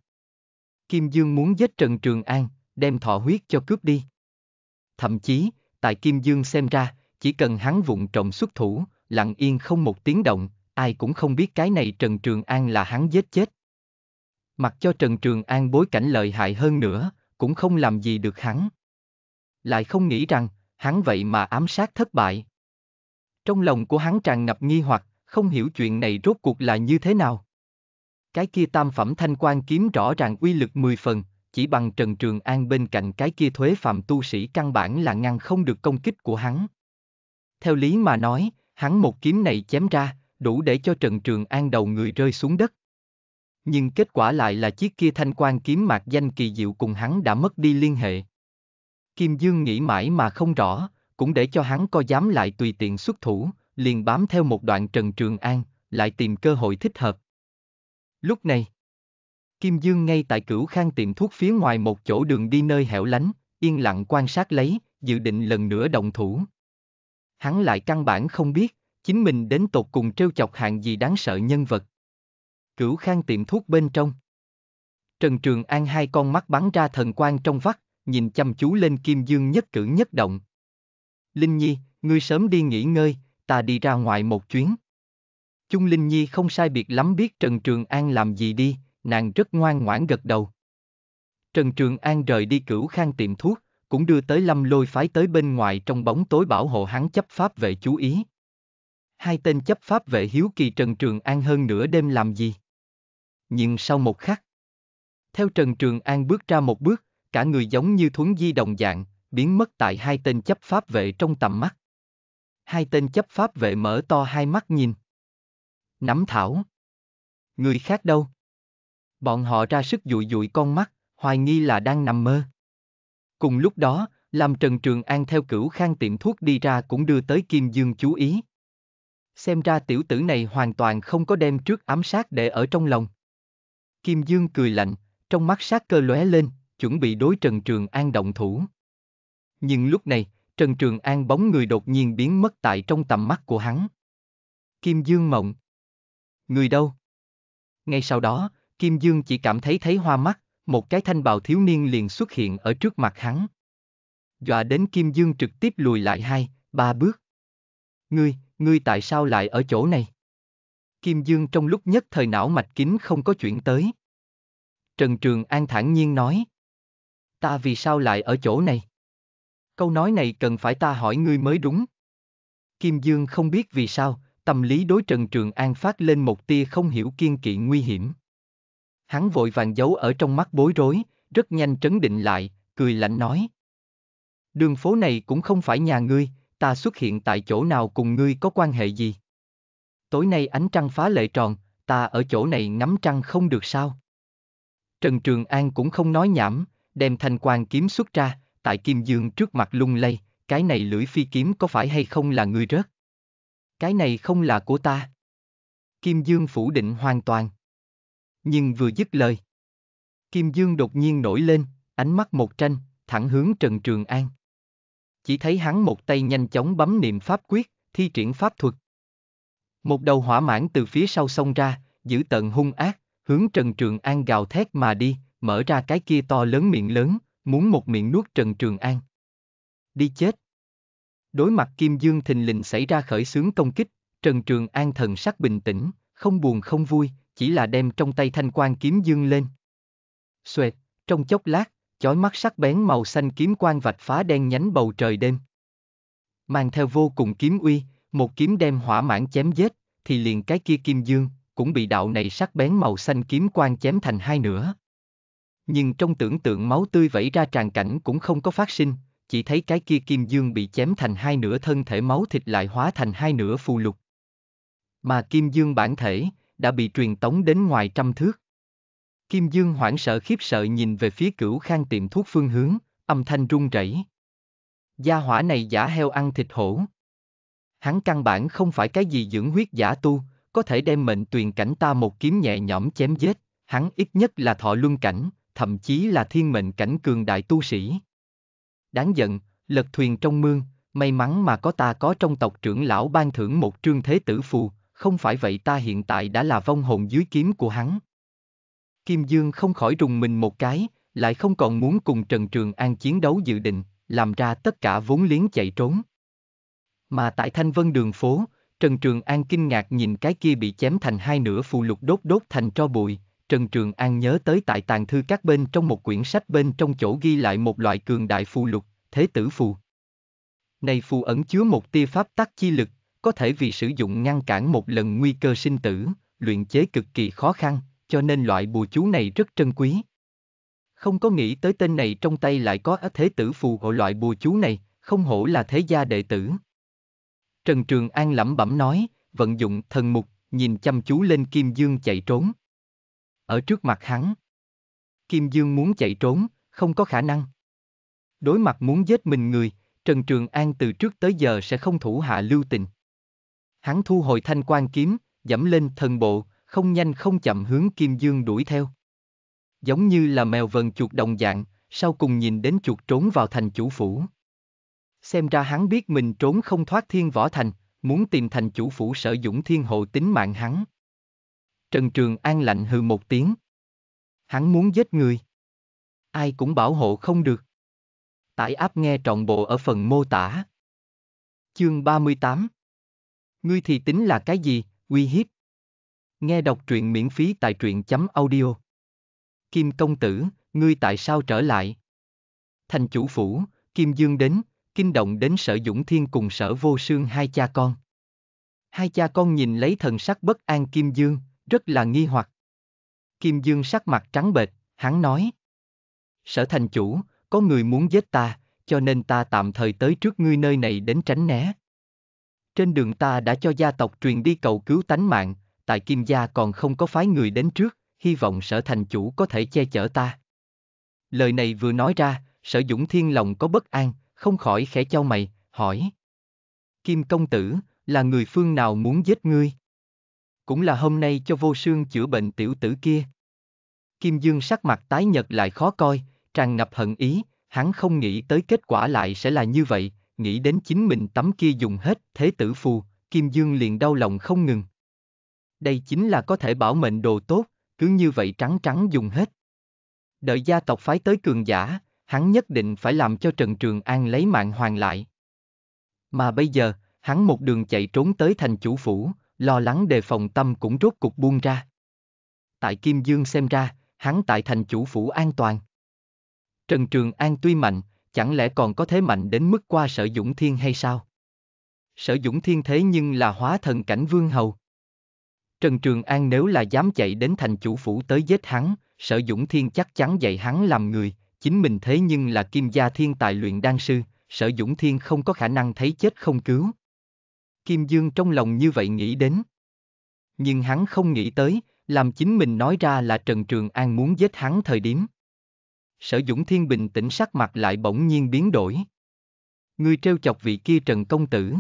Kim Dương muốn giết Trần Trường An, đem thọ huyết cho cướp đi. Thậm chí, tại Kim Dương xem ra, chỉ cần hắn vụng trộm xuất thủ, lặng yên không một tiếng động, ai cũng không biết cái này Trần Trường An là hắn giết chết. Mặc cho Trần Trường An bối cảnh lợi hại hơn nữa, cũng không làm gì được hắn. Lại không nghĩ rằng, hắn vậy mà ám sát thất bại. Trong lòng của hắn tràn ngập nghi hoặc, không hiểu chuyện này rốt cuộc là như thế nào. Cái kia tam phẩm thanh quan kiếm rõ ràng uy lực 10 phần, chỉ bằng Trần Trường An bên cạnh cái kia thuế phạm tu sĩ căn bản là ngăn không được công kích của hắn. Theo lý mà nói, hắn một kiếm này chém ra, đủ để cho Trần Trường An đầu người rơi xuống đất. Nhưng kết quả lại là chiếc kia thanh quan kiếm mạc danh kỳ diệu cùng hắn đã mất đi liên hệ. Kim Dương nghĩ mãi mà không rõ, cũng để cho hắn có dám lại tùy tiện xuất thủ, liền bám theo một đoạn Trần Trường An, lại tìm cơ hội thích hợp. Lúc này, Kim Dương ngay tại cửu khang tiệm thuốc phía ngoài một chỗ đường đi nơi hẻo lánh, yên lặng quan sát lấy, dự định lần nữa động thủ. Hắn lại căn bản không biết, chính mình đến tột cùng trêu chọc hạng gì đáng sợ nhân vật. Cửu khang tiệm thuốc bên trong. Trần Trường An hai con mắt bắn ra thần quang trong vắt, nhìn chăm chú lên Kim Dương nhất cử nhất động. Linh Nhi, ngươi sớm đi nghỉ ngơi, ta đi ra ngoài một chuyến. Chung Linh Nhi không sai biệt lắm biết Trần Trường An làm gì đi, nàng rất ngoan ngoãn gật đầu. Trần Trường An rời đi cửu khang tiệm thuốc, cũng đưa tới lâm lôi phái tới bên ngoài trong bóng tối bảo hộ hắn chấp pháp vệ chú ý. Hai tên chấp pháp vệ hiếu kỳ Trần Trường An hơn nửa đêm làm gì? Nhưng sau một khắc, theo Trần Trường An bước ra một bước, cả người giống như thuấn di đồng dạng, biến mất tại hai tên chấp pháp vệ trong tầm mắt hai tên chấp pháp vệ mở to hai mắt nhìn. Nắm thảo. Người khác đâu? Bọn họ ra sức dụi dụi con mắt, hoài nghi là đang nằm mơ. Cùng lúc đó, làm Trần Trường An theo cửu khang tiệm thuốc đi ra cũng đưa tới Kim Dương chú ý. Xem ra tiểu tử này hoàn toàn không có đem trước ám sát để ở trong lòng. Kim Dương cười lạnh, trong mắt sát cơ lóe lên, chuẩn bị đối Trần Trường An động thủ. Nhưng lúc này, Trần Trường An bóng người đột nhiên biến mất tại trong tầm mắt của hắn. Kim Dương mộng. Người đâu? Ngay sau đó, Kim Dương chỉ cảm thấy thấy hoa mắt, một cái thanh bào thiếu niên liền xuất hiện ở trước mặt hắn. Dọa đến Kim Dương trực tiếp lùi lại hai, ba bước. Ngươi, ngươi tại sao lại ở chỗ này? Kim Dương trong lúc nhất thời não mạch kín không có chuyện tới. Trần Trường An thản nhiên nói. Ta vì sao lại ở chỗ này? Câu nói này cần phải ta hỏi ngươi mới đúng. Kim Dương không biết vì sao, tâm lý đối Trần Trường An phát lên một tia không hiểu kiên kỵ nguy hiểm. Hắn vội vàng giấu ở trong mắt bối rối, rất nhanh trấn định lại, cười lạnh nói. Đường phố này cũng không phải nhà ngươi, ta xuất hiện tại chỗ nào cùng ngươi có quan hệ gì. Tối nay ánh trăng phá lệ tròn, ta ở chỗ này ngắm trăng không được sao. Trần Trường An cũng không nói nhảm, đem thanh quan kiếm xuất ra, tại Kim Dương trước mặt lung lay, cái này lưỡi phi kiếm có phải hay không là người rớt? Cái này không là của ta. Kim Dương phủ định hoàn toàn. Nhưng vừa dứt lời. Kim Dương đột nhiên nổi lên, ánh mắt một tranh, thẳng hướng Trần Trường An. Chỉ thấy hắn một tay nhanh chóng bấm niệm pháp quyết, thi triển pháp thuật. Một đầu hỏa mãn từ phía sau xông ra, giữ tận hung ác, hướng Trần Trường An gào thét mà đi, mở ra cái kia to lớn miệng lớn, Muốn một miệng nuốt Trần Trường An. Đi chết. Đối mặt Kim Dương thình lình xảy ra khởi xướng công kích, Trần Trường An thần sắc bình tĩnh, không buồn không vui, chỉ là đem trong tay thanh quan kiếm dương lên. Xoẹt, trong chốc lát, chói mắt sắc bén màu xanh kiếm quan vạch phá đen nhánh bầu trời đêm. Mang theo vô cùng kiếm uy, một kiếm đem hỏa mãn chém giết, thì liền cái kia kim dương, cũng bị đạo này sắc bén màu xanh kiếm quan chém thành hai nửa nhưng trong tưởng tượng máu tươi vẩy ra tràn cảnh cũng không có phát sinh, chỉ thấy cái kia kim dương bị chém thành hai nửa thân thể máu thịt lại hóa thành hai nửa phù lục. Mà kim dương bản thể, đã bị truyền tống đến ngoài trăm thước. Kim dương hoảng sợ khiếp sợ nhìn về phía cửu khang tiệm thuốc phương hướng, âm thanh run rẩy. Gia hỏa này giả heo ăn thịt hổ. Hắn căn bản không phải cái gì dưỡng huyết giả tu, có thể đem mệnh tuyền cảnh ta một kiếm nhẹ nhõm chém giết, hắn ít nhất là thọ luân cảnh, thậm chí là thiên mệnh cảnh cường đại tu sĩ. Đáng giận, lật thuyền trong mương, may mắn mà có ta có trong tộc trưởng lão ban thưởng một trương thế tử phù, không phải vậy ta hiện tại đã là vong hồn dưới kiếm của hắn. Kim Dương không khỏi rùng mình một cái, lại không còn muốn cùng Trần Trường An chiến đấu dự định, làm ra tất cả vốn liếng chạy trốn. Mà tại Thanh Vân đường phố, Trần Trường An kinh ngạc nhìn cái kia bị chém thành hai nửa phù lục đốt đốt thành tro bụi, Trần Trường An nhớ tới tại tàng thư các bên trong một quyển sách bên trong chỗ ghi lại một loại cường đại phù lục, thế tử phù. Này phù ẩn chứa một tia pháp tắc chi lực, có thể vì sử dụng ngăn cản một lần nguy cơ sinh tử, luyện chế cực kỳ khó khăn, cho nên loại bùa chú này rất trân quý. Không có nghĩ tới tên này trong tay lại có ở thế tử phù hộ loại bùa chú này, không hổ là thế gia đệ tử. Trần Trường An lẩm bẩm nói, vận dụng thần mục, nhìn chăm chú lên Kim Dương chạy trốn ở trước mặt hắn. Kim Dương muốn chạy trốn, không có khả năng. Đối mặt muốn giết mình người, Trần Trường An từ trước tới giờ sẽ không thủ hạ lưu tình. Hắn thu hồi thanh quan kiếm, dẫm lên thần bộ, không nhanh không chậm hướng Kim Dương đuổi theo. Giống như là mèo vần chuột đồng dạng, sau cùng nhìn đến chuột trốn vào thành chủ phủ. Xem ra hắn biết mình trốn không thoát thiên võ thành, muốn tìm thành chủ phủ sở dũng thiên hộ tính mạng hắn. Trần Trường An lạnh hừ một tiếng. Hắn muốn giết người. Ai cũng bảo hộ không được. Tải áp nghe trọn bộ ở phần mô tả. Chương 38 Ngươi thì tính là cái gì, uy hiếp? Nghe đọc truyện miễn phí tại truyện chấm audio. Kim công tử, ngươi tại sao trở lại? Thành chủ phủ, Kim Dương đến, kinh động đến sở Dũng Thiên cùng sở vô sương hai cha con. Hai cha con nhìn lấy thần sắc bất an Kim Dương, rất là nghi hoặc. Kim Dương sắc mặt trắng bệch, hắn nói. Sở thành chủ, có người muốn giết ta, cho nên ta tạm thời tới trước ngươi nơi này đến tránh né. Trên đường ta đã cho gia tộc truyền đi cầu cứu tánh mạng, tại Kim Gia còn không có phái người đến trước, hy vọng sở thành chủ có thể che chở ta. Lời này vừa nói ra, sở dũng thiên lòng có bất an, không khỏi khẽ trao mày, hỏi. Kim công tử, là người phương nào muốn giết ngươi? cũng là hôm nay cho vô sương chữa bệnh tiểu tử kia. Kim Dương sắc mặt tái nhật lại khó coi, tràn ngập hận ý, hắn không nghĩ tới kết quả lại sẽ là như vậy, nghĩ đến chính mình tấm kia dùng hết thế tử phù, Kim Dương liền đau lòng không ngừng. Đây chính là có thể bảo mệnh đồ tốt, cứ như vậy trắng trắng dùng hết. Đợi gia tộc phái tới cường giả, hắn nhất định phải làm cho Trần Trường An lấy mạng hoàng lại. Mà bây giờ, hắn một đường chạy trốn tới thành chủ phủ, lo lắng đề phòng tâm cũng rốt cục buông ra. Tại Kim Dương xem ra, hắn tại thành chủ phủ an toàn. Trần Trường An tuy mạnh, chẳng lẽ còn có thế mạnh đến mức qua sở Dũng Thiên hay sao? Sở Dũng Thiên thế nhưng là hóa thần cảnh vương hầu. Trần Trường An nếu là dám chạy đến thành chủ phủ tới giết hắn, sở Dũng Thiên chắc chắn dạy hắn làm người, chính mình thế nhưng là kim gia thiên tài luyện đan sư, sở Dũng Thiên không có khả năng thấy chết không cứu. Kim Dương trong lòng như vậy nghĩ đến. Nhưng hắn không nghĩ tới, làm chính mình nói ra là Trần Trường An muốn giết hắn thời điểm. Sở Dũng Thiên bình tĩnh sắc mặt lại bỗng nhiên biến đổi. Người trêu chọc vị kia Trần Công Tử.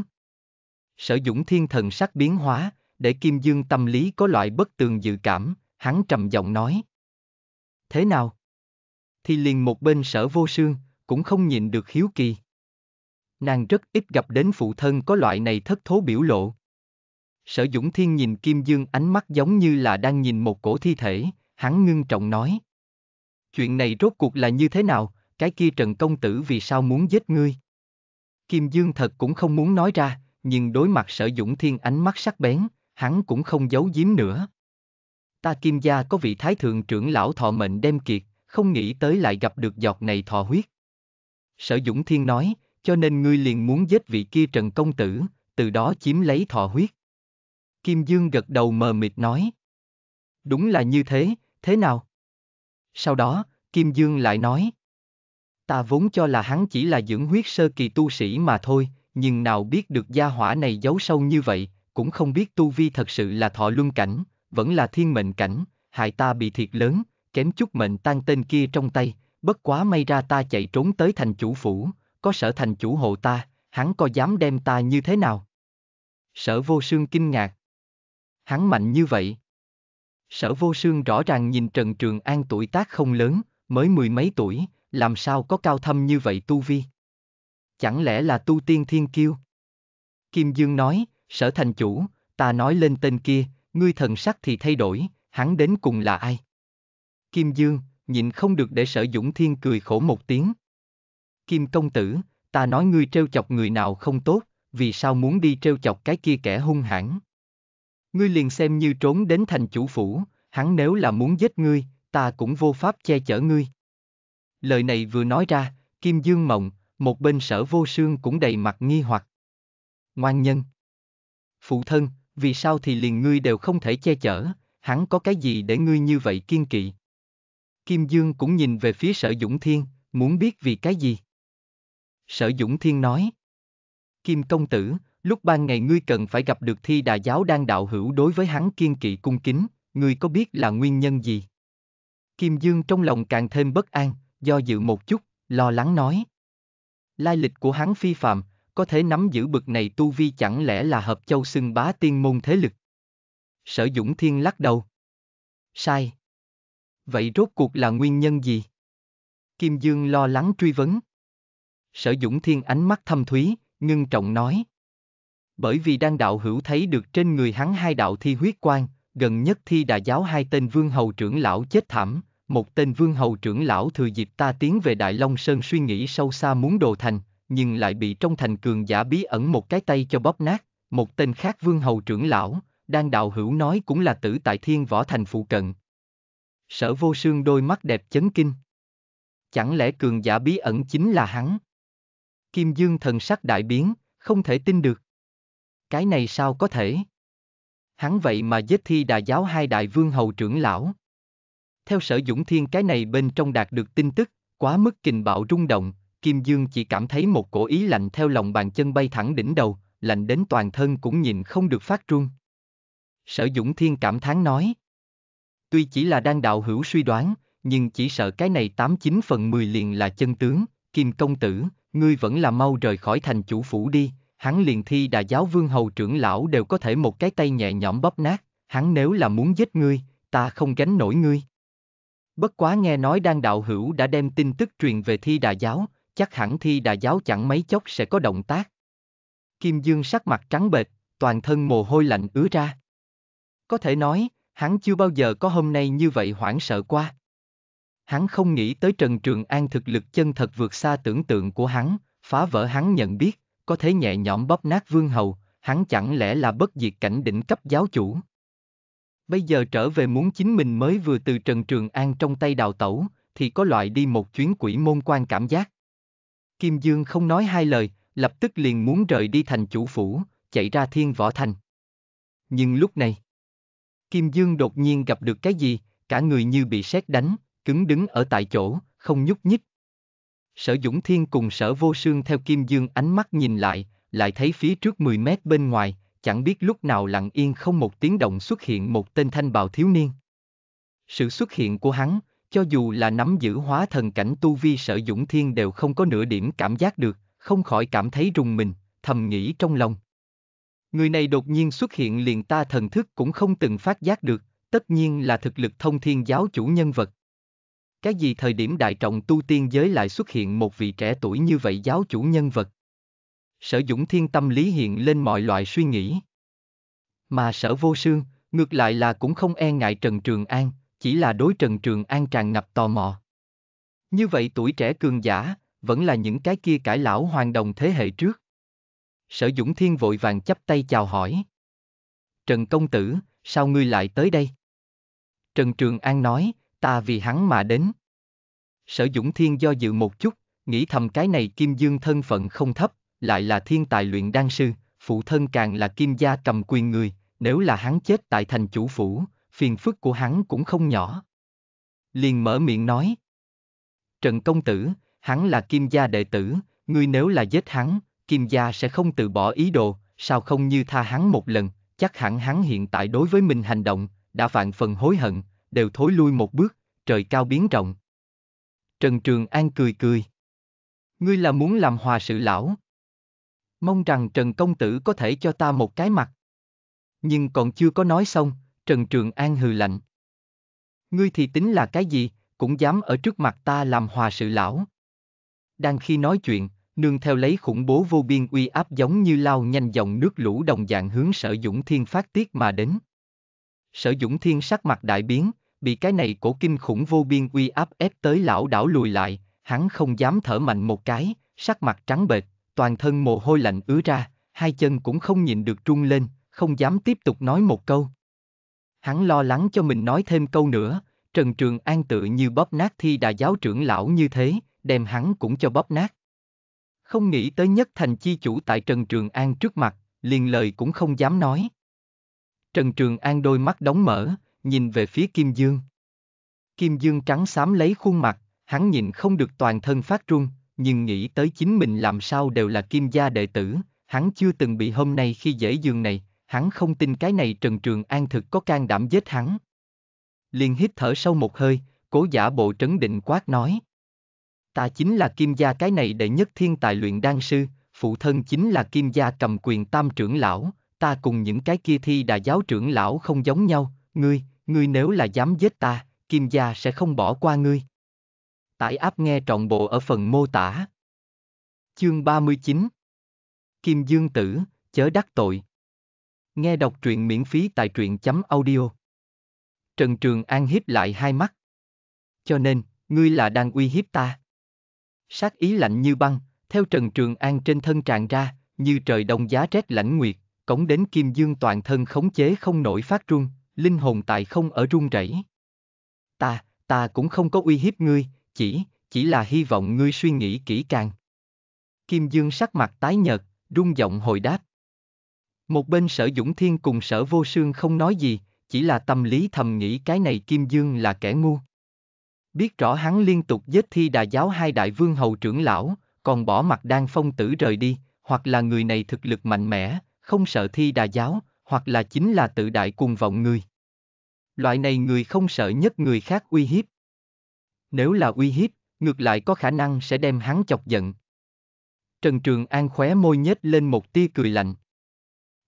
Sở Dũng Thiên thần sắc biến hóa, để Kim Dương tâm lý có loại bất tường dự cảm, hắn trầm giọng nói. Thế nào? Thì liền một bên sở vô sương, cũng không nhìn được hiếu kỳ nàng rất ít gặp đến phụ thân có loại này thất thố biểu lộ. Sở Dũng Thiên nhìn Kim Dương ánh mắt giống như là đang nhìn một cổ thi thể, hắn ngưng trọng nói. Chuyện này rốt cuộc là như thế nào, cái kia Trần Công Tử vì sao muốn giết ngươi? Kim Dương thật cũng không muốn nói ra, nhưng đối mặt sở Dũng Thiên ánh mắt sắc bén, hắn cũng không giấu giếm nữa. Ta Kim Gia có vị Thái Thượng trưởng lão thọ mệnh đem kiệt, không nghĩ tới lại gặp được giọt này thọ huyết. Sở Dũng Thiên nói, cho nên ngươi liền muốn giết vị kia Trần Công Tử, từ đó chiếm lấy thọ huyết. Kim Dương gật đầu mờ mịt nói. Đúng là như thế, thế nào? Sau đó, Kim Dương lại nói. Ta vốn cho là hắn chỉ là dưỡng huyết sơ kỳ tu sĩ mà thôi, nhưng nào biết được gia hỏa này giấu sâu như vậy, cũng không biết tu vi thật sự là thọ luân cảnh, vẫn là thiên mệnh cảnh, hại ta bị thiệt lớn, kém chút mệnh tan tên kia trong tay, bất quá may ra ta chạy trốn tới thành chủ phủ, có sở thành chủ hộ ta, hắn có dám đem ta như thế nào? Sở vô sương kinh ngạc. Hắn mạnh như vậy. Sở vô sương rõ ràng nhìn Trần Trường An tuổi tác không lớn, mới mười mấy tuổi, làm sao có cao thâm như vậy tu vi? Chẳng lẽ là tu tiên thiên kiêu? Kim Dương nói, sở thành chủ, ta nói lên tên kia, ngươi thần sắc thì thay đổi, hắn đến cùng là ai? Kim Dương, nhịn không được để sở dũng thiên cười khổ một tiếng. Kim công tử, ta nói ngươi trêu chọc người nào không tốt, vì sao muốn đi trêu chọc cái kia kẻ hung hãn? Ngươi liền xem như trốn đến thành chủ phủ, hắn nếu là muốn giết ngươi, ta cũng vô pháp che chở ngươi. Lời này vừa nói ra, Kim Dương Mộng, một bên sở vô sương cũng đầy mặt nghi hoặc. Ngoan nhân. Phụ thân, vì sao thì liền ngươi đều không thể che chở, hắn có cái gì để ngươi như vậy kiên kỵ? Kim Dương cũng nhìn về phía sở Dũng Thiên, muốn biết vì cái gì? Sở Dũng Thiên nói. Kim công tử, lúc ban ngày ngươi cần phải gặp được thi đà giáo đang đạo hữu đối với hắn kiên kỵ cung kính, ngươi có biết là nguyên nhân gì? Kim Dương trong lòng càng thêm bất an, do dự một chút, lo lắng nói. Lai lịch của hắn phi phạm, có thể nắm giữ bực này tu vi chẳng lẽ là hợp châu xưng bá tiên môn thế lực. Sở Dũng Thiên lắc đầu. Sai. Vậy rốt cuộc là nguyên nhân gì? Kim Dương lo lắng truy vấn. Sở Dũng Thiên ánh mắt thâm thúy, ngưng trọng nói. Bởi vì đang đạo hữu thấy được trên người hắn hai đạo thi huyết quan, gần nhất thi đà giáo hai tên vương hầu trưởng lão chết thảm, một tên vương hầu trưởng lão thừa dịp ta tiến về Đại Long Sơn suy nghĩ sâu xa muốn đồ thành, nhưng lại bị trong thành cường giả bí ẩn một cái tay cho bóp nát, một tên khác vương hầu trưởng lão, đang đạo hữu nói cũng là tử tại thiên võ thành phụ cận. Sở vô sương đôi mắt đẹp chấn kinh. Chẳng lẽ cường giả bí ẩn chính là hắn? Kim Dương thần sắc đại biến, không thể tin được. Cái này sao có thể? Hắn vậy mà giết thi đà giáo hai đại vương hầu trưởng lão. Theo sở dũng thiên cái này bên trong đạt được tin tức, quá mức kình bạo rung động, Kim Dương chỉ cảm thấy một cổ ý lạnh theo lòng bàn chân bay thẳng đỉnh đầu, lạnh đến toàn thân cũng nhìn không được phát run. Sở Dũng Thiên cảm thán nói. Tuy chỉ là đang đạo hữu suy đoán, nhưng chỉ sợ cái này 89 phần 10 liền là chân tướng, Kim Công Tử, ngươi vẫn là mau rời khỏi thành chủ phủ đi, hắn liền thi đà giáo vương hầu trưởng lão đều có thể một cái tay nhẹ nhõm bóp nát, hắn nếu là muốn giết ngươi, ta không gánh nổi ngươi. Bất quá nghe nói đang đạo hữu đã đem tin tức truyền về thi đà giáo, chắc hẳn thi đà giáo chẳng mấy chốc sẽ có động tác. Kim Dương sắc mặt trắng bệch, toàn thân mồ hôi lạnh ứa ra. Có thể nói, hắn chưa bao giờ có hôm nay như vậy hoảng sợ qua hắn không nghĩ tới Trần Trường An thực lực chân thật vượt xa tưởng tượng của hắn, phá vỡ hắn nhận biết, có thể nhẹ nhõm bóp nát vương hầu, hắn chẳng lẽ là bất diệt cảnh đỉnh cấp giáo chủ. Bây giờ trở về muốn chính mình mới vừa từ Trần Trường An trong tay đào tẩu, thì có loại đi một chuyến quỷ môn quan cảm giác. Kim Dương không nói hai lời, lập tức liền muốn rời đi thành chủ phủ, chạy ra thiên võ thành. Nhưng lúc này, Kim Dương đột nhiên gặp được cái gì, cả người như bị sét đánh, cứng đứng ở tại chỗ, không nhúc nhích. Sở Dũng Thiên cùng sở vô sương theo Kim Dương ánh mắt nhìn lại, lại thấy phía trước 10 mét bên ngoài, chẳng biết lúc nào lặng yên không một tiếng động xuất hiện một tên thanh bào thiếu niên. Sự xuất hiện của hắn, cho dù là nắm giữ hóa thần cảnh tu vi sở Dũng Thiên đều không có nửa điểm cảm giác được, không khỏi cảm thấy rùng mình, thầm nghĩ trong lòng. Người này đột nhiên xuất hiện liền ta thần thức cũng không từng phát giác được, tất nhiên là thực lực thông thiên giáo chủ nhân vật. Cái gì thời điểm đại trọng tu tiên giới lại xuất hiện một vị trẻ tuổi như vậy giáo chủ nhân vật? Sở Dũng Thiên tâm lý hiện lên mọi loại suy nghĩ. Mà sở vô sương, ngược lại là cũng không e ngại Trần Trường An, chỉ là đối Trần Trường An tràn ngập tò mò. Như vậy tuổi trẻ cường giả, vẫn là những cái kia cải lão hoàng đồng thế hệ trước. Sở Dũng Thiên vội vàng chắp tay chào hỏi. Trần Công Tử, sao ngươi lại tới đây? Trần Trường An nói, ta vì hắn mà đến. Sở Dũng Thiên do dự một chút, nghĩ thầm cái này Kim Dương thân phận không thấp, lại là thiên tài luyện đan sư, phụ thân càng là Kim gia cầm quyền người, nếu là hắn chết tại thành chủ phủ, phiền phức của hắn cũng không nhỏ. Liền mở miệng nói. Trần Công Tử, hắn là Kim gia đệ tử, ngươi nếu là giết hắn, Kim gia sẽ không từ bỏ ý đồ, sao không như tha hắn một lần, chắc hẳn hắn hiện tại đối với mình hành động, đã phạn phần hối hận, đều thối lui một bước, trời cao biến rộng. Trần Trường An cười cười. Ngươi là muốn làm hòa sự lão. Mong rằng Trần Công Tử có thể cho ta một cái mặt. Nhưng còn chưa có nói xong, Trần Trường An hừ lạnh. Ngươi thì tính là cái gì, cũng dám ở trước mặt ta làm hòa sự lão. Đang khi nói chuyện, nương theo lấy khủng bố vô biên uy áp giống như lao nhanh dòng nước lũ đồng dạng hướng sở dũng thiên phát tiết mà đến. Sở dũng thiên sắc mặt đại biến, bị cái này cổ kinh khủng vô biên uy áp ép tới lão đảo lùi lại, hắn không dám thở mạnh một cái, sắc mặt trắng bệch, toàn thân mồ hôi lạnh ứa ra, hai chân cũng không nhìn được run lên, không dám tiếp tục nói một câu. Hắn lo lắng cho mình nói thêm câu nữa, Trần Trường An tự như bóp nát thi đà giáo trưởng lão như thế, đem hắn cũng cho bóp nát. Không nghĩ tới nhất thành chi chủ tại Trần Trường An trước mặt, liền lời cũng không dám nói. Trần Trường An đôi mắt đóng mở, nhìn về phía Kim Dương. Kim Dương trắng xám lấy khuôn mặt, hắn nhìn không được toàn thân phát run, nhưng nghĩ tới chính mình làm sao đều là Kim gia đệ tử, hắn chưa từng bị hôm nay khi dễ giường này, hắn không tin cái này Trần Trường An thực có can đảm giết hắn. Liền hít thở sâu một hơi, cố giả bộ trấn định quát nói. Ta chính là Kim gia cái này đệ nhất thiên tài luyện đan sư, phụ thân chính là Kim gia cầm quyền tam trưởng lão, ta cùng những cái kia thi đà giáo trưởng lão không giống nhau, ngươi, ngươi nếu là dám giết ta, Kim Gia sẽ không bỏ qua ngươi. Tải áp nghe trọn bộ ở phần mô tả. Chương 39 Kim Dương Tử, chớ đắc tội. Nghe đọc truyện miễn phí tại truyện chấm audio. Trần Trường An hiếp lại hai mắt. Cho nên, ngươi là đang uy hiếp ta. Sát ý lạnh như băng, theo Trần Trường An trên thân tràn ra, như trời đông giá rét lãnh nguyệt, cống đến Kim Dương toàn thân khống chế không nổi phát run, linh hồn tại không ở run rẩy. Ta, ta cũng không có uy hiếp ngươi, chỉ, chỉ là hy vọng ngươi suy nghĩ kỹ càng. Kim Dương sắc mặt tái nhợt, rung giọng hồi đáp. Một bên sở Dũng Thiên cùng sở Vô Sương không nói gì, chỉ là tâm lý thầm nghĩ cái này Kim Dương là kẻ ngu. Biết rõ hắn liên tục giết thi đà giáo hai đại vương hầu trưởng lão, còn bỏ mặt đan phong tử rời đi, hoặc là người này thực lực mạnh mẽ, không sợ thi đà giáo, hoặc là chính là tự đại cuồng vọng người. Loại này người không sợ nhất người khác uy hiếp. Nếu là uy hiếp, ngược lại có khả năng sẽ đem hắn chọc giận. Trần Trường An khóe môi nhếch lên một tia cười lạnh.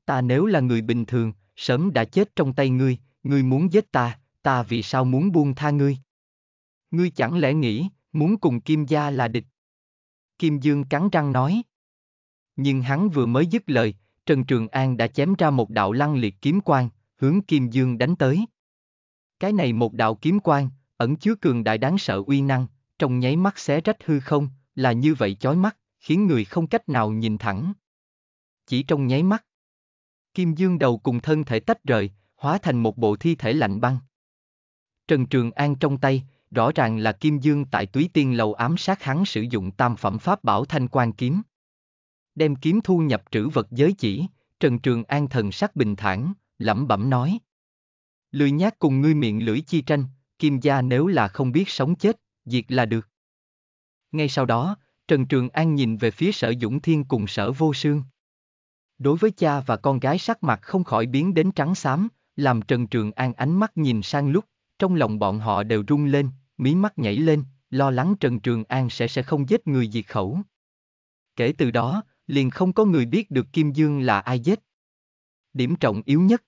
Ta nếu là người bình thường, sớm đã chết trong tay ngươi, ngươi muốn giết ta, ta vì sao muốn buông tha ngươi? Ngươi chẳng lẽ nghĩ, muốn cùng Kim Gia là địch? Kim Dương cắn răng nói. Nhưng hắn vừa mới dứt lời, Trần Trường An đã chém ra một đạo lăng liệt kiếm quang, hướng Kim Dương đánh tới. Cái này một đạo kiếm quang, ẩn chứa cường đại đáng sợ uy năng, trong nháy mắt xé rách hư không, là như vậy chói mắt, khiến người không cách nào nhìn thẳng. Chỉ trong nháy mắt, Kim Dương đầu cùng thân thể tách rời, hóa thành một bộ thi thể lạnh băng. Trần Trường An trong tay, rõ ràng là Kim Dương tại túy tiên lầu ám sát hắn sử dụng tam phẩm pháp bảo thanh quan kiếm đem kiếm thu nhập trữ vật giới chỉ, Trần Trường An thần sắc bình thản, lẩm bẩm nói. Lười nhát cùng ngươi miệng lưỡi chi tranh, kim gia nếu là không biết sống chết, diệt là được. Ngay sau đó, Trần Trường An nhìn về phía sở Dũng Thiên cùng sở Vô Sương. Đối với cha và con gái sắc mặt không khỏi biến đến trắng xám, làm Trần Trường An ánh mắt nhìn sang lúc, trong lòng bọn họ đều rung lên, mí mắt nhảy lên, lo lắng Trần Trường An sẽ sẽ không giết người diệt khẩu. Kể từ đó, liền không có người biết được Kim Dương là ai giết. Điểm trọng yếu nhất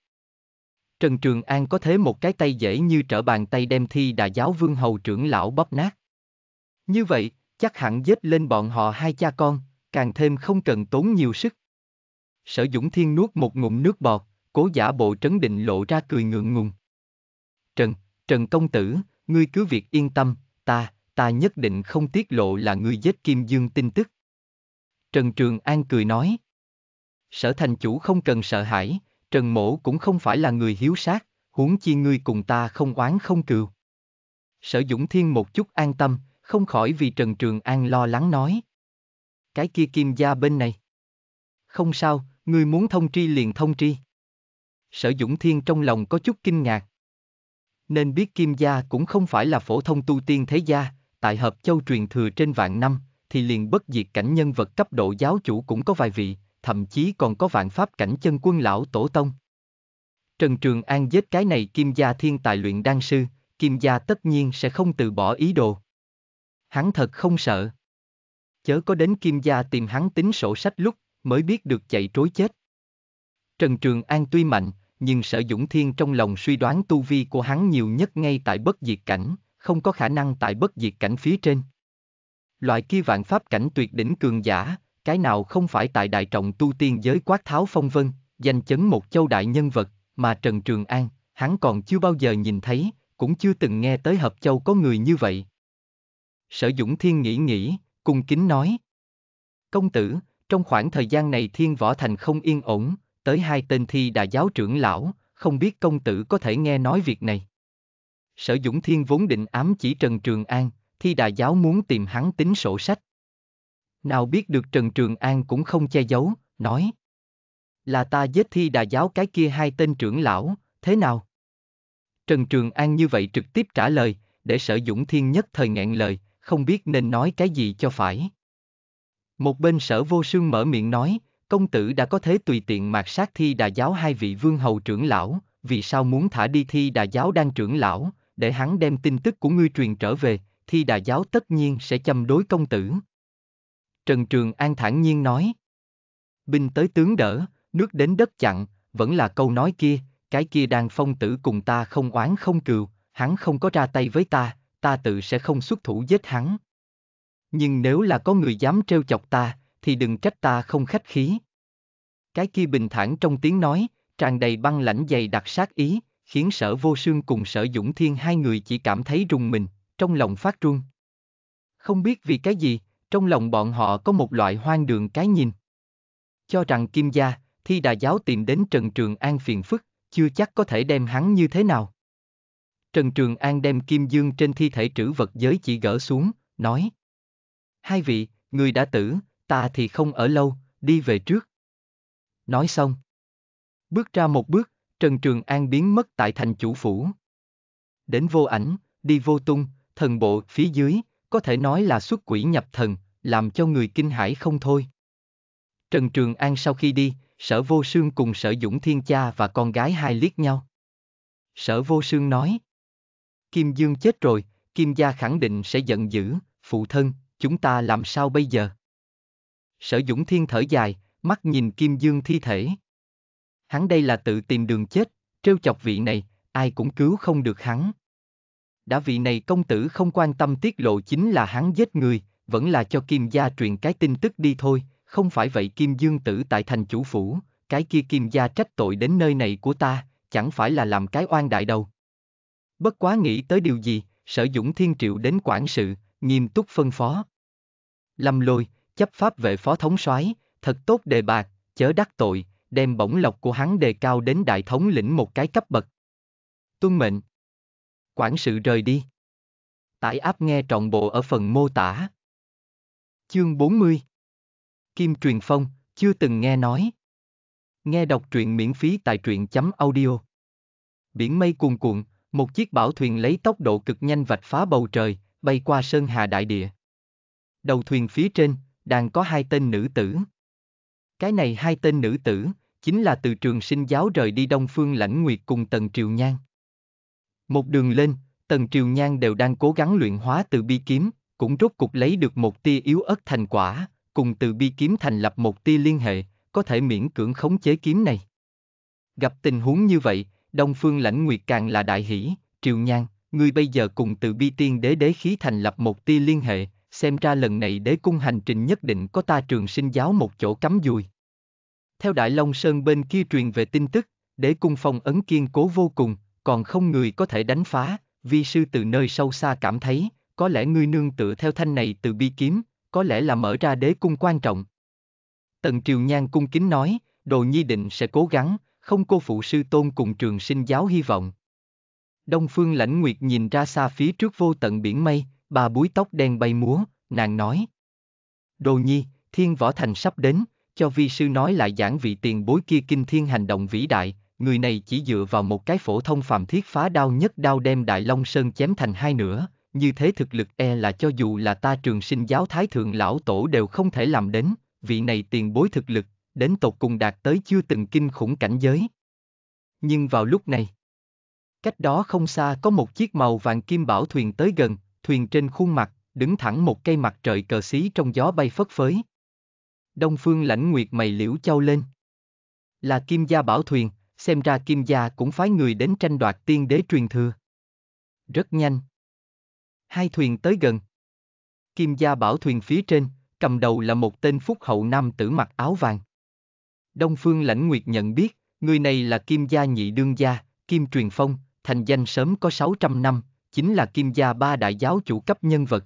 Trần Trường An có thế một cái tay dễ như trở bàn tay đem thi đà giáo vương hầu trưởng lão bóp nát. Như vậy, chắc hẳn giết lên bọn họ hai cha con, càng thêm không cần tốn nhiều sức. Sở Dũng Thiên nuốt một ngụm nước bọt, cố giả bộ trấn định lộ ra cười ngượng ngùng. Trần, Trần Công Tử, ngươi cứ việc yên tâm, ta, ta nhất định không tiết lộ là ngươi giết Kim Dương tin tức. Trần Trường An cười nói. Sở thành chủ không cần sợ hãi, Trần Mổ cũng không phải là người hiếu sát, huống chi ngươi cùng ta không oán không cừu. Sở Dũng Thiên một chút an tâm, không khỏi vì Trần Trường An lo lắng nói. Cái kia kim gia bên này. Không sao, ngươi muốn thông tri liền thông tri. Sở Dũng Thiên trong lòng có chút kinh ngạc. Nên biết kim gia cũng không phải là phổ thông tu tiên thế gia, tại hợp châu truyền thừa trên vạn năm, thì liền bất diệt cảnh nhân vật cấp độ giáo chủ cũng có vài vị, thậm chí còn có vạn pháp cảnh chân quân lão tổ tông. Trần Trường An giết cái này kim gia thiên tài luyện đan sư, kim gia tất nhiên sẽ không từ bỏ ý đồ. Hắn thật không sợ. Chớ có đến kim gia tìm hắn tính sổ sách lúc mới biết được chạy trối chết. Trần Trường An tuy mạnh, nhưng sở dũng thiên trong lòng suy đoán tu vi của hắn nhiều nhất ngay tại bất diệt cảnh, không có khả năng tại bất diệt cảnh phía trên. Loại kia vạn pháp cảnh tuyệt đỉnh cường giả, cái nào không phải tại đại trọng tu tiên giới quát tháo phong vân, danh chấn một châu đại nhân vật, mà Trần Trường An, hắn còn chưa bao giờ nhìn thấy, cũng chưa từng nghe tới Hợp Châu có người như vậy. Sở Dũng Thiên nghĩ nghĩ, cung kính nói. Công tử, trong khoảng thời gian này Thiên Võ Thành không yên ổn, tới hai tên thi đà giáo trưởng lão, không biết công tử có thể nghe nói việc này. Sở Dũng Thiên vốn định ám chỉ Trần Trường An, Thi Đà Giáo muốn tìm hắn tính sổ sách. Nào biết được Trần Trường An cũng không che giấu, nói. Là ta giết Thi Đà Giáo cái kia hai tên trưởng lão, thế nào? Trần Trường An như vậy trực tiếp trả lời, để sở Dũng Thiên nhất thời ngẹn lời, không biết nên nói cái gì cho phải. Một bên sở vô sương mở miệng nói, công tử đã có thể tùy tiện mạt sát thi đà giáo hai vị vương hầu trưởng lão, vì sao muốn thả đi thi đà giáo đang trưởng lão, để hắn đem tin tức của ngươi truyền trở về, thi đà giáo tất nhiên sẽ châm đối công tử. Trần Trường An thản nhiên nói. Binh tới tướng đỡ, nước đến đất chặn, vẫn là câu nói kia, cái kia đang phong tử cùng ta không oán không cừu, hắn không có ra tay với ta, ta tự sẽ không xuất thủ giết hắn. Nhưng nếu là có người dám trêu chọc ta, thì đừng trách ta không khách khí. Cái kia bình thản trong tiếng nói, tràn đầy băng lãnh dày đặc sát ý, khiến sở vô sương cùng sở dũng thiên hai người chỉ cảm thấy rùng mình, trong lòng phát run. Không biết vì cái gì, trong lòng bọn họ có một loại hoang đường cái nhìn. Cho rằng Kim Gia, Thi Đà Giáo tìm đến Trần Trường An phiền phức, chưa chắc có thể đem hắn như thế nào. Trần Trường An đem Kim Dương trên thi thể trữ vật giới chỉ gỡ xuống, nói. Hai vị, người đã tử, ta thì không ở lâu, đi về trước. Nói xong. Bước ra một bước, Trần Trường An biến mất tại thành chủ phủ. Đến vô ảnh, đi vô tung, thần bộ phía dưới, có thể nói là xuất quỷ nhập thần, làm cho người kinh hãi không thôi. Trần Trường An sau khi đi, sở vô sương cùng sở dũng thiên cha và con gái hai liếc nhau. Sở vô sương nói, Kim Dương chết rồi, Kim gia khẳng định sẽ giận dữ, phụ thân, chúng ta làm sao bây giờ? Sở dũng thiên thở dài, mắt nhìn Kim Dương thi thể. Hắn đây là tự tìm đường chết, trêu chọc vị này, ai cũng cứu không được hắn đã vị này công tử không quan tâm tiết lộ chính là hắn giết người, vẫn là cho Kim gia truyền cái tin tức đi thôi, không phải vậy Kim Dương tử tại thành chủ phủ, cái kia Kim gia trách tội đến nơi này của ta, chẳng phải là làm cái oan đại đâu Bất quá nghĩ tới điều gì, sở dũng thiên triệu đến quản sự, nghiêm túc phân phó. Lâm lôi, chấp pháp vệ phó thống soái, thật tốt đề bạc, chớ đắc tội, đem bổng lộc của hắn đề cao đến đại thống lĩnh một cái cấp bậc. Tuân mệnh, Quản sự rời đi. Tải áp nghe trọn bộ ở phần mô tả. Chương 40 Kim Truyền Phong, chưa từng nghe nói. Nghe đọc truyện miễn phí tại truyện chấm audio. Biển mây cuồn cuộn, một chiếc bảo thuyền lấy tốc độ cực nhanh vạch phá bầu trời, bay qua sơn hà đại địa. Đầu thuyền phía trên, đang có hai tên nữ tử. Cái này hai tên nữ tử, chính là từ trường sinh giáo rời đi Đông Phương Lãnh Nguyệt cùng Tần Triều Nhan. Một đường lên, Tần Triều Nhan đều đang cố gắng luyện hóa từ bi kiếm, cũng rốt cục lấy được một tia yếu ớt thành quả, cùng từ bi kiếm thành lập một tia liên hệ, có thể miễn cưỡng khống chế kiếm này. Gặp tình huống như vậy, Đông Phương Lãnh Nguyệt càng là đại hỷ, Triều Nhan, ngươi bây giờ cùng từ bi tiên đế đế khí thành lập một tia liên hệ, xem ra lần này đế cung hành trình nhất định có ta trường sinh giáo một chỗ cắm dùi. Theo Đại Long Sơn bên kia truyền về tin tức, đế cung phong ấn kiên cố vô cùng, còn không người có thể đánh phá, vi sư từ nơi sâu xa cảm thấy, có lẽ ngươi nương tựa theo thanh này từ bi kiếm, có lẽ là mở ra đế cung quan trọng. Tần Triều Nhan cung kính nói, đồ nhi định sẽ cố gắng, không cô phụ sư tôn cùng trường sinh giáo hy vọng. Đông Phương Lãnh Nguyệt nhìn ra xa phía trước vô tận biển mây, bà búi tóc đen bay múa, nàng nói. Đồ nhi, thiên võ thành sắp đến, cho vi sư nói lại giảng vị tiền bối kia kinh thiên hành động vĩ đại, người này chỉ dựa vào một cái phổ thông phàm thiết phá đao nhất đao đem Đại Long Sơn chém thành hai nửa, như thế thực lực e là cho dù là ta trường sinh giáo thái thượng lão tổ đều không thể làm đến, vị này tiền bối thực lực, đến tột cùng đạt tới chưa từng kinh khủng cảnh giới. Nhưng vào lúc này, cách đó không xa có một chiếc màu vàng kim bảo thuyền tới gần, thuyền trên khuôn mặt, đứng thẳng một cây mặt trời cờ xí trong gió bay phất phới. Đông phương lãnh nguyệt mày liễu châu lên. Là kim gia bảo thuyền xem ra Kim Gia cũng phái người đến tranh đoạt tiên đế truyền thừa. Rất nhanh. Hai thuyền tới gần. Kim Gia bảo thuyền phía trên, cầm đầu là một tên phúc hậu nam tử mặc áo vàng. Đông Phương Lãnh Nguyệt nhận biết, người này là Kim Gia nhị đương gia, Kim Truyền Phong, thành danh sớm có 600 năm, chính là Kim Gia ba đại giáo chủ cấp nhân vật.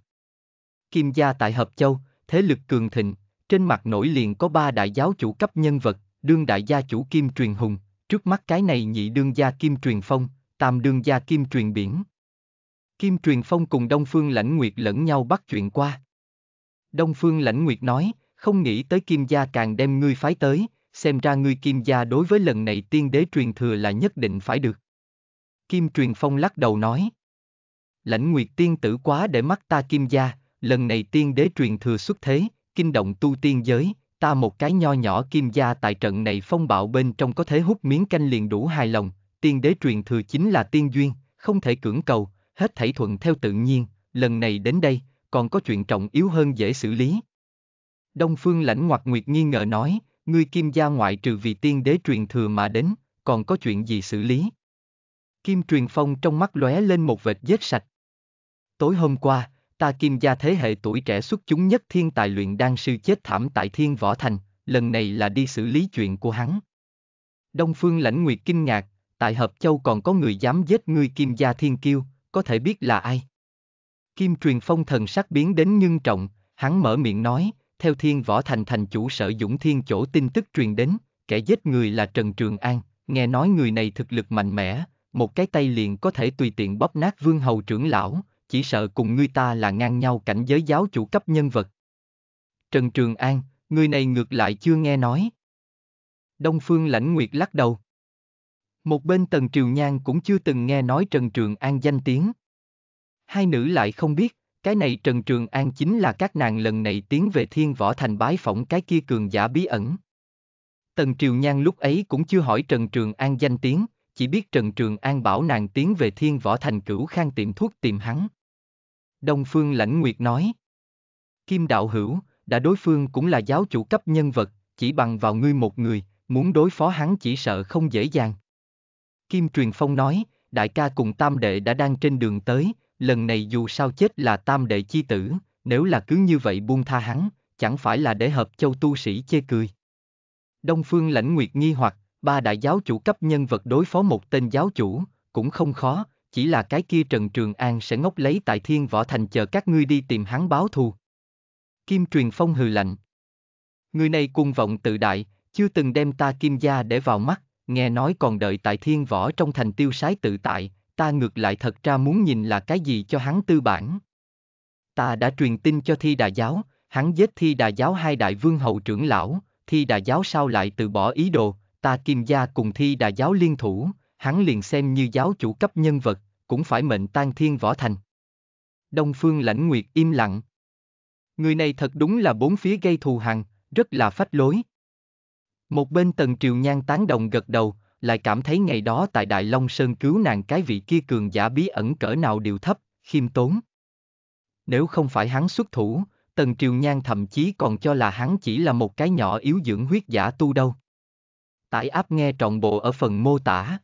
Kim Gia tại Hợp Châu, thế lực cường thịnh, trên mặt nổi liền có ba đại giáo chủ cấp nhân vật, đương đại gia chủ Kim Truyền Hùng, Trước mắt cái này nhị đương gia kim truyền phong, tam đương gia kim truyền biển. Kim truyền phong cùng Đông Phương Lãnh Nguyệt lẫn nhau bắt chuyện qua. Đông Phương Lãnh Nguyệt nói, không nghĩ tới kim gia càng đem ngươi phái tới, xem ra ngươi kim gia đối với lần này tiên đế truyền thừa là nhất định phải được. Kim truyền phong lắc đầu nói. Lãnh Nguyệt tiên tử quá để mắt ta kim gia, lần này tiên đế truyền thừa xuất thế, kinh động tu tiên giới, ta một cái nho nhỏ kim gia tại trận này phong bạo bên trong có thể hút miếng canh liền đủ hài lòng, tiên đế truyền thừa chính là tiên duyên, không thể cưỡng cầu, hết thảy thuận theo tự nhiên, lần này đến đây, còn có chuyện trọng yếu hơn dễ xử lý. Đông Phương lãnh ngoặc nguyệt nghi ngờ nói, ngươi kim gia ngoại trừ vì tiên đế truyền thừa mà đến, còn có chuyện gì xử lý? Kim truyền phong trong mắt lóe lên một vệt giết sạch. Tối hôm qua, ta kim gia thế hệ tuổi trẻ xuất chúng nhất thiên tài luyện đan sư chết thảm tại thiên võ thành, lần này là đi xử lý chuyện của hắn. Đông Phương Lãnh Nguyệt kinh ngạc, tại Hợp Châu còn có người dám giết ngươi kim gia thiên kiêu, có thể biết là ai. Kim truyền phong thần sắc biến đến ngưng trọng, hắn mở miệng nói, theo thiên võ thành thành chủ sở dũng thiên chỗ tin tức truyền đến, kẻ giết người là Trần Trường An, nghe nói người này thực lực mạnh mẽ, một cái tay liền có thể tùy tiện bóp nát vương hầu trưởng lão, chỉ sợ cùng ngươi ta là ngang nhau cảnh giới giáo chủ cấp nhân vật. Trần Trường An, người này ngược lại chưa nghe nói. Đông Phương Lãnh Nguyệt lắc đầu. Một bên Tần Triều Nhan cũng chưa từng nghe nói Trần Trường An danh tiếng. Hai nữ lại không biết, cái này Trần Trường An chính là các nàng lần này tiến về Thiên Võ Thành bái phỏng cái kia cường giả bí ẩn. Tần Triều Nhan lúc ấy cũng chưa hỏi Trần Trường An danh tiếng, chỉ biết Trần Trường An bảo nàng tiến về Thiên Võ Thành cửu khang tiệm thuốc tìm hắn. Đông Phương Lãnh Nguyệt nói. Kim đạo hữu, đã đối phương cũng là giáo chủ cấp nhân vật, chỉ bằng vào ngươi một người, muốn đối phó hắn chỉ sợ không dễ dàng. Kim Truyền Phong nói, đại ca cùng tam đệ đã đang trên đường tới, lần này dù sao chết là tam đệ chi tử, nếu là cứ như vậy buông tha hắn, chẳng phải là để hợp châu tu sĩ chê cười. Đông Phương Lãnh Nguyệt nghi hoặc, ba đại giáo chủ cấp nhân vật đối phó một tên giáo chủ, cũng không khó, chỉ là cái kia Trần Trường An sẽ ngốc lấy tại thiên võ thành chờ các ngươi đi tìm hắn báo thù. Kim truyền phong hừ lạnh. Người này cuồng vọng tự đại, chưa từng đem ta kim gia để vào mắt, nghe nói còn đợi tại thiên võ trong thành tiêu sái tự tại, ta ngược lại thật ra muốn nhìn là cái gì cho hắn tư bản. Ta đã truyền tin cho thi đà giáo, hắn giết thi đà giáo hai đại vương hậu trưởng lão, thi đà giáo sao lại từ bỏ ý đồ, ta kim gia cùng thi đà giáo liên thủ, hắn liền xem như giáo chủ cấp nhân vật, cũng phải mệnh tan thiên võ thành. Đông Phương Lãnh Nguyệt im lặng. Người này thật đúng là bốn phía gây thù hằn, rất là phách lối. Một bên Tần Triều Nhan tán đồng gật đầu, lại cảm thấy ngày đó tại Đại Long Sơn cứu nàng cái vị kia cường giả bí ẩn cỡ nào đều thấp, khiêm tốn. Nếu không phải hắn xuất thủ, Tần Triều Nhan thậm chí còn cho là hắn chỉ là một cái nhỏ yếu dưỡng huyết giả tu đâu. Tải áp nghe trọn bộ ở phần mô tả.